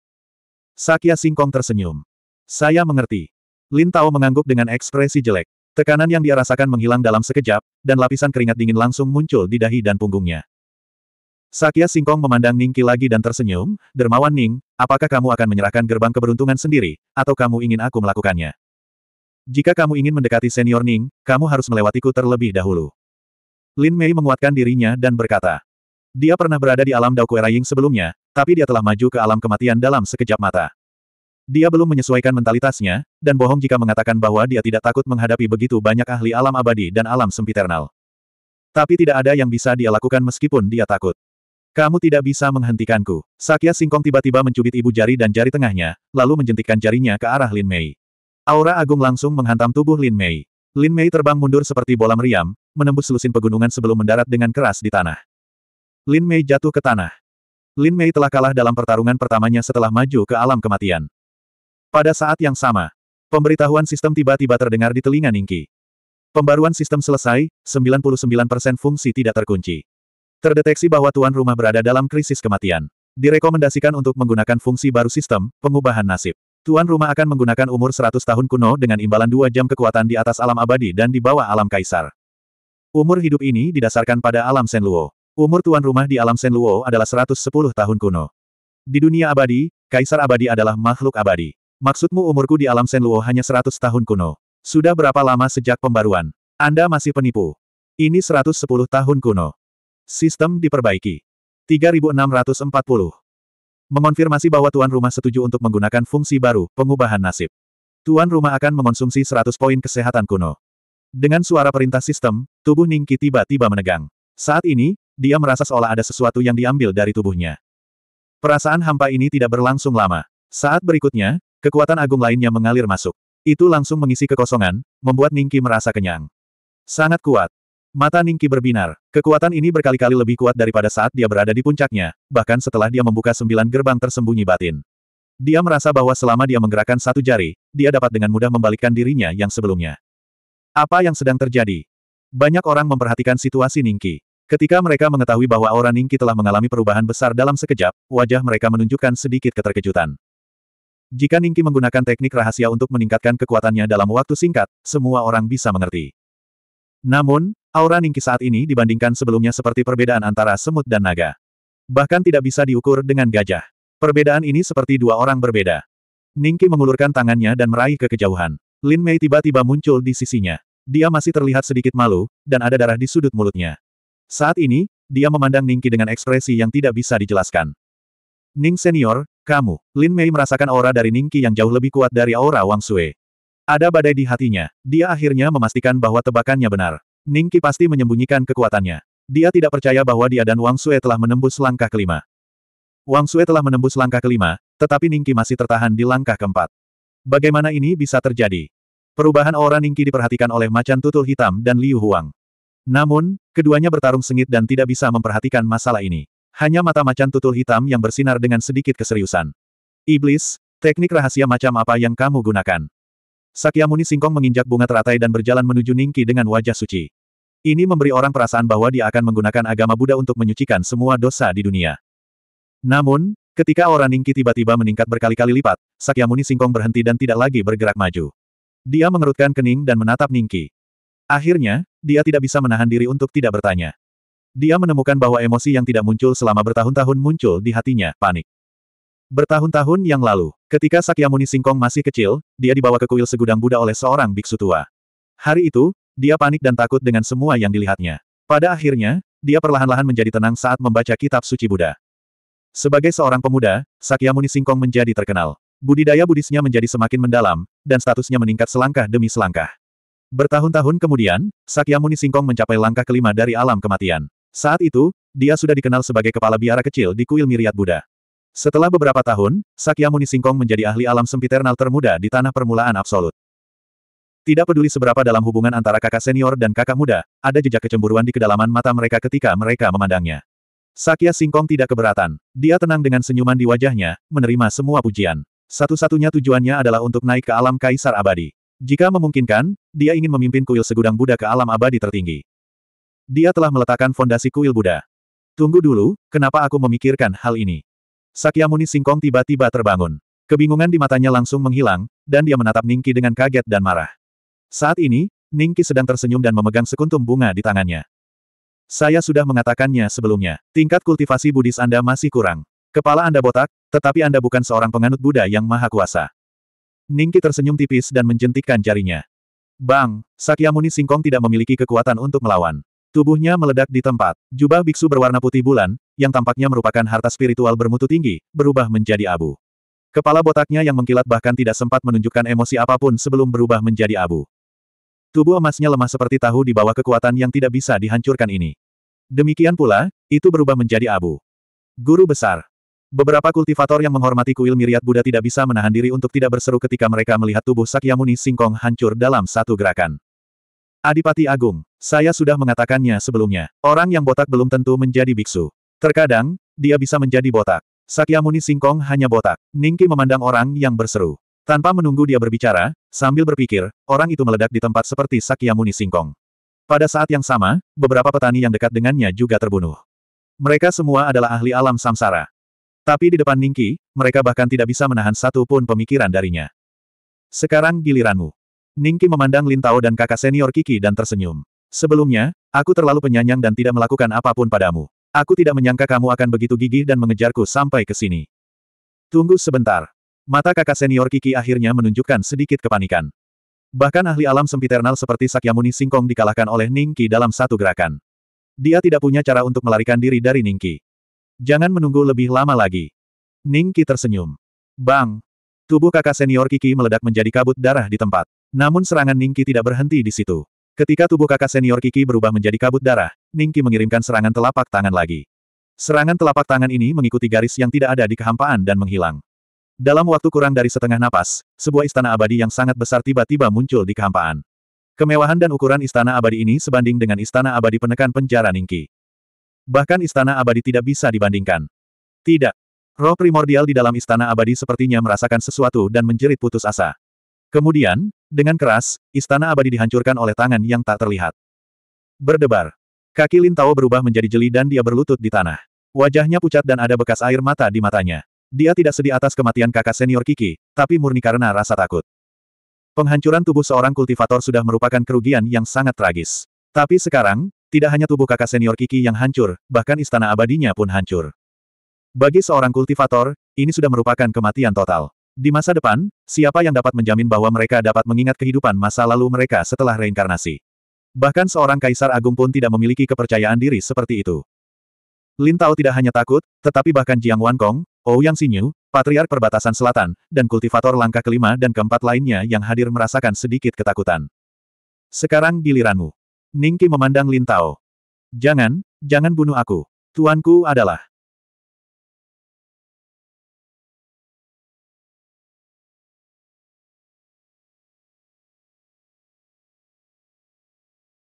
Sakya Singkong tersenyum. Saya mengerti. Lin Tao mengangguk dengan ekspresi jelek. Tekanan yang dia rasakan menghilang dalam sekejap, dan lapisan keringat dingin langsung muncul di dahi dan punggungnya. Sakya Singkong memandang Ningki lagi dan tersenyum, Dermawan Ning, apakah kamu akan menyerahkan gerbang keberuntungan sendiri, atau kamu ingin aku melakukannya? Jika kamu ingin mendekati senior Ning, kamu harus melewatiku terlebih dahulu. Lin Mei menguatkan dirinya dan berkata. Dia pernah berada di alam Dao Ying sebelumnya, tapi dia telah maju ke alam kematian dalam sekejap mata. Dia belum menyesuaikan mentalitasnya, dan bohong jika mengatakan bahwa dia tidak takut menghadapi begitu banyak ahli alam abadi dan alam sempiternal. Tapi tidak ada yang bisa dia lakukan meskipun dia takut. Kamu tidak bisa menghentikanku. Sakya Singkong tiba-tiba mencubit ibu jari dan jari tengahnya, lalu menjentikkan jarinya ke arah Lin Mei. Aura agung langsung menghantam tubuh Lin Mei. Lin Mei terbang mundur seperti bola meriam, menembus selusin pegunungan sebelum mendarat dengan keras di tanah. Lin Mei jatuh ke tanah. Lin Mei telah kalah dalam pertarungan pertamanya setelah maju ke alam kematian. Pada saat yang sama, pemberitahuan sistem tiba-tiba terdengar di telinga Ningki. Pembaruan sistem selesai, 99% fungsi tidak terkunci. Terdeteksi bahwa tuan rumah berada dalam krisis kematian. Direkomendasikan untuk menggunakan fungsi baru sistem, pengubahan nasib. Tuan rumah akan menggunakan umur 100 tahun kuno dengan imbalan dua jam kekuatan di atas alam abadi dan di bawah alam kaisar. Umur hidup ini didasarkan pada alam Senluo. Umur tuan rumah di alam Senluo adalah 110 tahun kuno. Di dunia abadi, kaisar abadi adalah makhluk abadi. Maksudmu umurku di alam Senluo hanya 100 tahun kuno? Sudah berapa lama sejak pembaruan? Anda masih penipu. Ini 110 tahun kuno. Sistem diperbaiki. 3640. Mengonfirmasi bahwa tuan rumah setuju untuk menggunakan fungsi baru, pengubahan nasib. Tuan rumah akan mengonsumsi 100 poin kesehatan kuno. Dengan suara perintah sistem, tubuh Ningki tiba-tiba menegang. Saat ini, dia merasa seolah ada sesuatu yang diambil dari tubuhnya. Perasaan hampa ini tidak berlangsung lama. Saat berikutnya, Kekuatan agung lainnya mengalir masuk. Itu langsung mengisi kekosongan, membuat Ningki merasa kenyang. Sangat kuat. Mata Ningki berbinar. Kekuatan ini berkali-kali lebih kuat daripada saat dia berada di puncaknya, bahkan setelah dia membuka sembilan gerbang tersembunyi batin. Dia merasa bahwa selama dia menggerakkan satu jari, dia dapat dengan mudah membalikkan dirinya yang sebelumnya. Apa yang sedang terjadi? Banyak orang memperhatikan situasi Ningki. Ketika mereka mengetahui bahwa orang Ningki telah mengalami perubahan besar dalam sekejap, wajah mereka menunjukkan sedikit keterkejutan. Jika Ningki menggunakan teknik rahasia untuk meningkatkan kekuatannya dalam waktu singkat, semua orang bisa mengerti. Namun, aura Ningki saat ini dibandingkan sebelumnya seperti perbedaan antara semut dan naga. Bahkan tidak bisa diukur dengan gajah. Perbedaan ini seperti dua orang berbeda. Ningki mengulurkan tangannya dan meraih kekejauhan. Lin Mei tiba-tiba muncul di sisinya. Dia masih terlihat sedikit malu, dan ada darah di sudut mulutnya. Saat ini, dia memandang Ningki dengan ekspresi yang tidak bisa dijelaskan. Ning senior, kamu, Lin Mei merasakan aura dari Ningki yang jauh lebih kuat dari aura Wang Sui. Ada badai di hatinya, dia akhirnya memastikan bahwa tebakannya benar. Ningki pasti menyembunyikan kekuatannya. Dia tidak percaya bahwa dia dan Wang Sui telah menembus langkah kelima. Wang Sui telah menembus langkah kelima, tetapi Ningki masih tertahan di langkah keempat. Bagaimana ini bisa terjadi? Perubahan aura Ningki diperhatikan oleh macan tutul hitam dan Liu Huang. Namun, keduanya bertarung sengit dan tidak bisa memperhatikan masalah ini. Hanya mata macan tutul hitam yang bersinar dengan sedikit keseriusan. Iblis, teknik rahasia macam apa yang kamu gunakan? Sakyamuni Singkong menginjak bunga teratai dan berjalan menuju Ningki dengan wajah suci. Ini memberi orang perasaan bahwa dia akan menggunakan agama Buddha untuk menyucikan semua dosa di dunia. Namun, ketika orang Ningki tiba-tiba meningkat berkali-kali lipat, Sakyamuni Singkong berhenti dan tidak lagi bergerak maju. Dia mengerutkan kening dan menatap Ningki. Akhirnya, dia tidak bisa menahan diri untuk tidak bertanya. Dia menemukan bahwa emosi yang tidak muncul selama bertahun-tahun muncul di hatinya, panik. Bertahun-tahun yang lalu, ketika Sakyamuni Singkong masih kecil, dia dibawa ke kuil segudang Buddha oleh seorang biksu tua. Hari itu, dia panik dan takut dengan semua yang dilihatnya. Pada akhirnya, dia perlahan-lahan menjadi tenang saat membaca kitab suci Buddha. Sebagai seorang pemuda, Sakyamuni Singkong menjadi terkenal. Budidaya Budisnya menjadi semakin mendalam, dan statusnya meningkat selangkah demi selangkah. Bertahun-tahun kemudian, Sakyamuni Singkong mencapai langkah kelima dari alam kematian. Saat itu, dia sudah dikenal sebagai kepala biara kecil di kuil Miriat Buddha. Setelah beberapa tahun, Sakyamuni Singkong menjadi ahli alam sempiternal termuda di tanah permulaan absolut. Tidak peduli seberapa dalam hubungan antara kakak senior dan kakak muda, ada jejak kecemburuan di kedalaman mata mereka ketika mereka memandangnya. Sakya Singkong tidak keberatan. Dia tenang dengan senyuman di wajahnya, menerima semua pujian. Satu-satunya tujuannya adalah untuk naik ke alam kaisar abadi. Jika memungkinkan, dia ingin memimpin kuil segudang Buddha ke alam abadi tertinggi. Dia telah meletakkan fondasi kuil Buddha. Tunggu dulu, kenapa aku memikirkan hal ini? Sakyamuni Singkong tiba-tiba terbangun. Kebingungan di matanya langsung menghilang, dan dia menatap Ningki dengan kaget dan marah. Saat ini, Ningki sedang tersenyum dan memegang sekuntum bunga di tangannya. Saya sudah mengatakannya sebelumnya, tingkat kultivasi Buddhis Anda masih kurang. Kepala Anda botak, tetapi Anda bukan seorang penganut Buddha yang maha kuasa. Ningki tersenyum tipis dan menjentikkan jarinya. Bang, Sakyamuni Singkong tidak memiliki kekuatan untuk melawan. Tubuhnya meledak di tempat. Jubah biksu berwarna putih bulan, yang tampaknya merupakan harta spiritual bermutu tinggi, berubah menjadi abu. Kepala botaknya yang mengkilat bahkan tidak sempat menunjukkan emosi apapun sebelum berubah menjadi abu. Tubuh emasnya lemah seperti tahu di bawah kekuatan yang tidak bisa dihancurkan ini. Demikian pula, itu berubah menjadi abu. Guru besar. Beberapa kultivator yang menghormati kuil miriat Buddha tidak bisa menahan diri untuk tidak berseru ketika mereka melihat tubuh Sakyamuni Singkong hancur dalam satu gerakan. Adipati Agung, saya sudah mengatakannya sebelumnya, orang yang botak belum tentu menjadi biksu. Terkadang, dia bisa menjadi botak. Sakyamuni Singkong hanya botak. Ningki memandang orang yang berseru. Tanpa menunggu dia berbicara, sambil berpikir, orang itu meledak di tempat seperti Sakyamuni Singkong. Pada saat yang sama, beberapa petani yang dekat dengannya juga terbunuh. Mereka semua adalah ahli alam samsara. Tapi di depan Ningki, mereka bahkan tidak bisa menahan satu pun pemikiran darinya. Sekarang giliranmu. Ningki memandang Lin dan kakak senior Kiki dan tersenyum. Sebelumnya, aku terlalu penyanyang dan tidak melakukan apapun padamu. Aku tidak menyangka kamu akan begitu gigih dan mengejarku sampai ke sini. Tunggu sebentar. Mata kakak senior Kiki akhirnya menunjukkan sedikit kepanikan. Bahkan ahli alam sempiternal seperti Sakyamuni Singkong dikalahkan oleh Ningki dalam satu gerakan. Dia tidak punya cara untuk melarikan diri dari Ningki. Jangan menunggu lebih lama lagi. Ningki tersenyum. Bang! Tubuh kakak senior Kiki meledak menjadi kabut darah di tempat. Namun serangan Ningki tidak berhenti di situ. Ketika tubuh kakak senior Kiki berubah menjadi kabut darah, Ningki mengirimkan serangan telapak tangan lagi. Serangan telapak tangan ini mengikuti garis yang tidak ada di kehampaan dan menghilang. Dalam waktu kurang dari setengah napas, sebuah istana abadi yang sangat besar tiba-tiba muncul di kehampaan. Kemewahan dan ukuran istana abadi ini sebanding dengan istana abadi penekan penjara Ningki. Bahkan istana abadi tidak bisa dibandingkan. Tidak. Roh primordial di dalam istana abadi sepertinya merasakan sesuatu dan menjerit putus asa. Kemudian, dengan keras, istana abadi dihancurkan oleh tangan yang tak terlihat. Berdebar. Kaki Lin Tao berubah menjadi jeli dan dia berlutut di tanah. Wajahnya pucat dan ada bekas air mata di matanya. Dia tidak sedih atas kematian kakak senior Kiki, tapi murni karena rasa takut. Penghancuran tubuh seorang kultivator sudah merupakan kerugian yang sangat tragis. Tapi sekarang, tidak hanya tubuh kakak senior Kiki yang hancur, bahkan istana abadinya pun hancur. Bagi seorang kultivator, ini sudah merupakan kematian total. Di masa depan, siapa yang dapat menjamin bahwa mereka dapat mengingat kehidupan masa lalu mereka setelah reinkarnasi? Bahkan seorang kaisar agung pun tidak memiliki kepercayaan diri seperti itu. Lin Tao tidak hanya takut, tetapi bahkan Jiang Wankong, Ou Yang Xinyu, Patriark Perbatasan Selatan, dan kultivator langkah kelima dan keempat lainnya yang hadir merasakan sedikit ketakutan. Sekarang giliranmu. Ningki memandang Lin Tao. Jangan, jangan bunuh aku. Tuanku adalah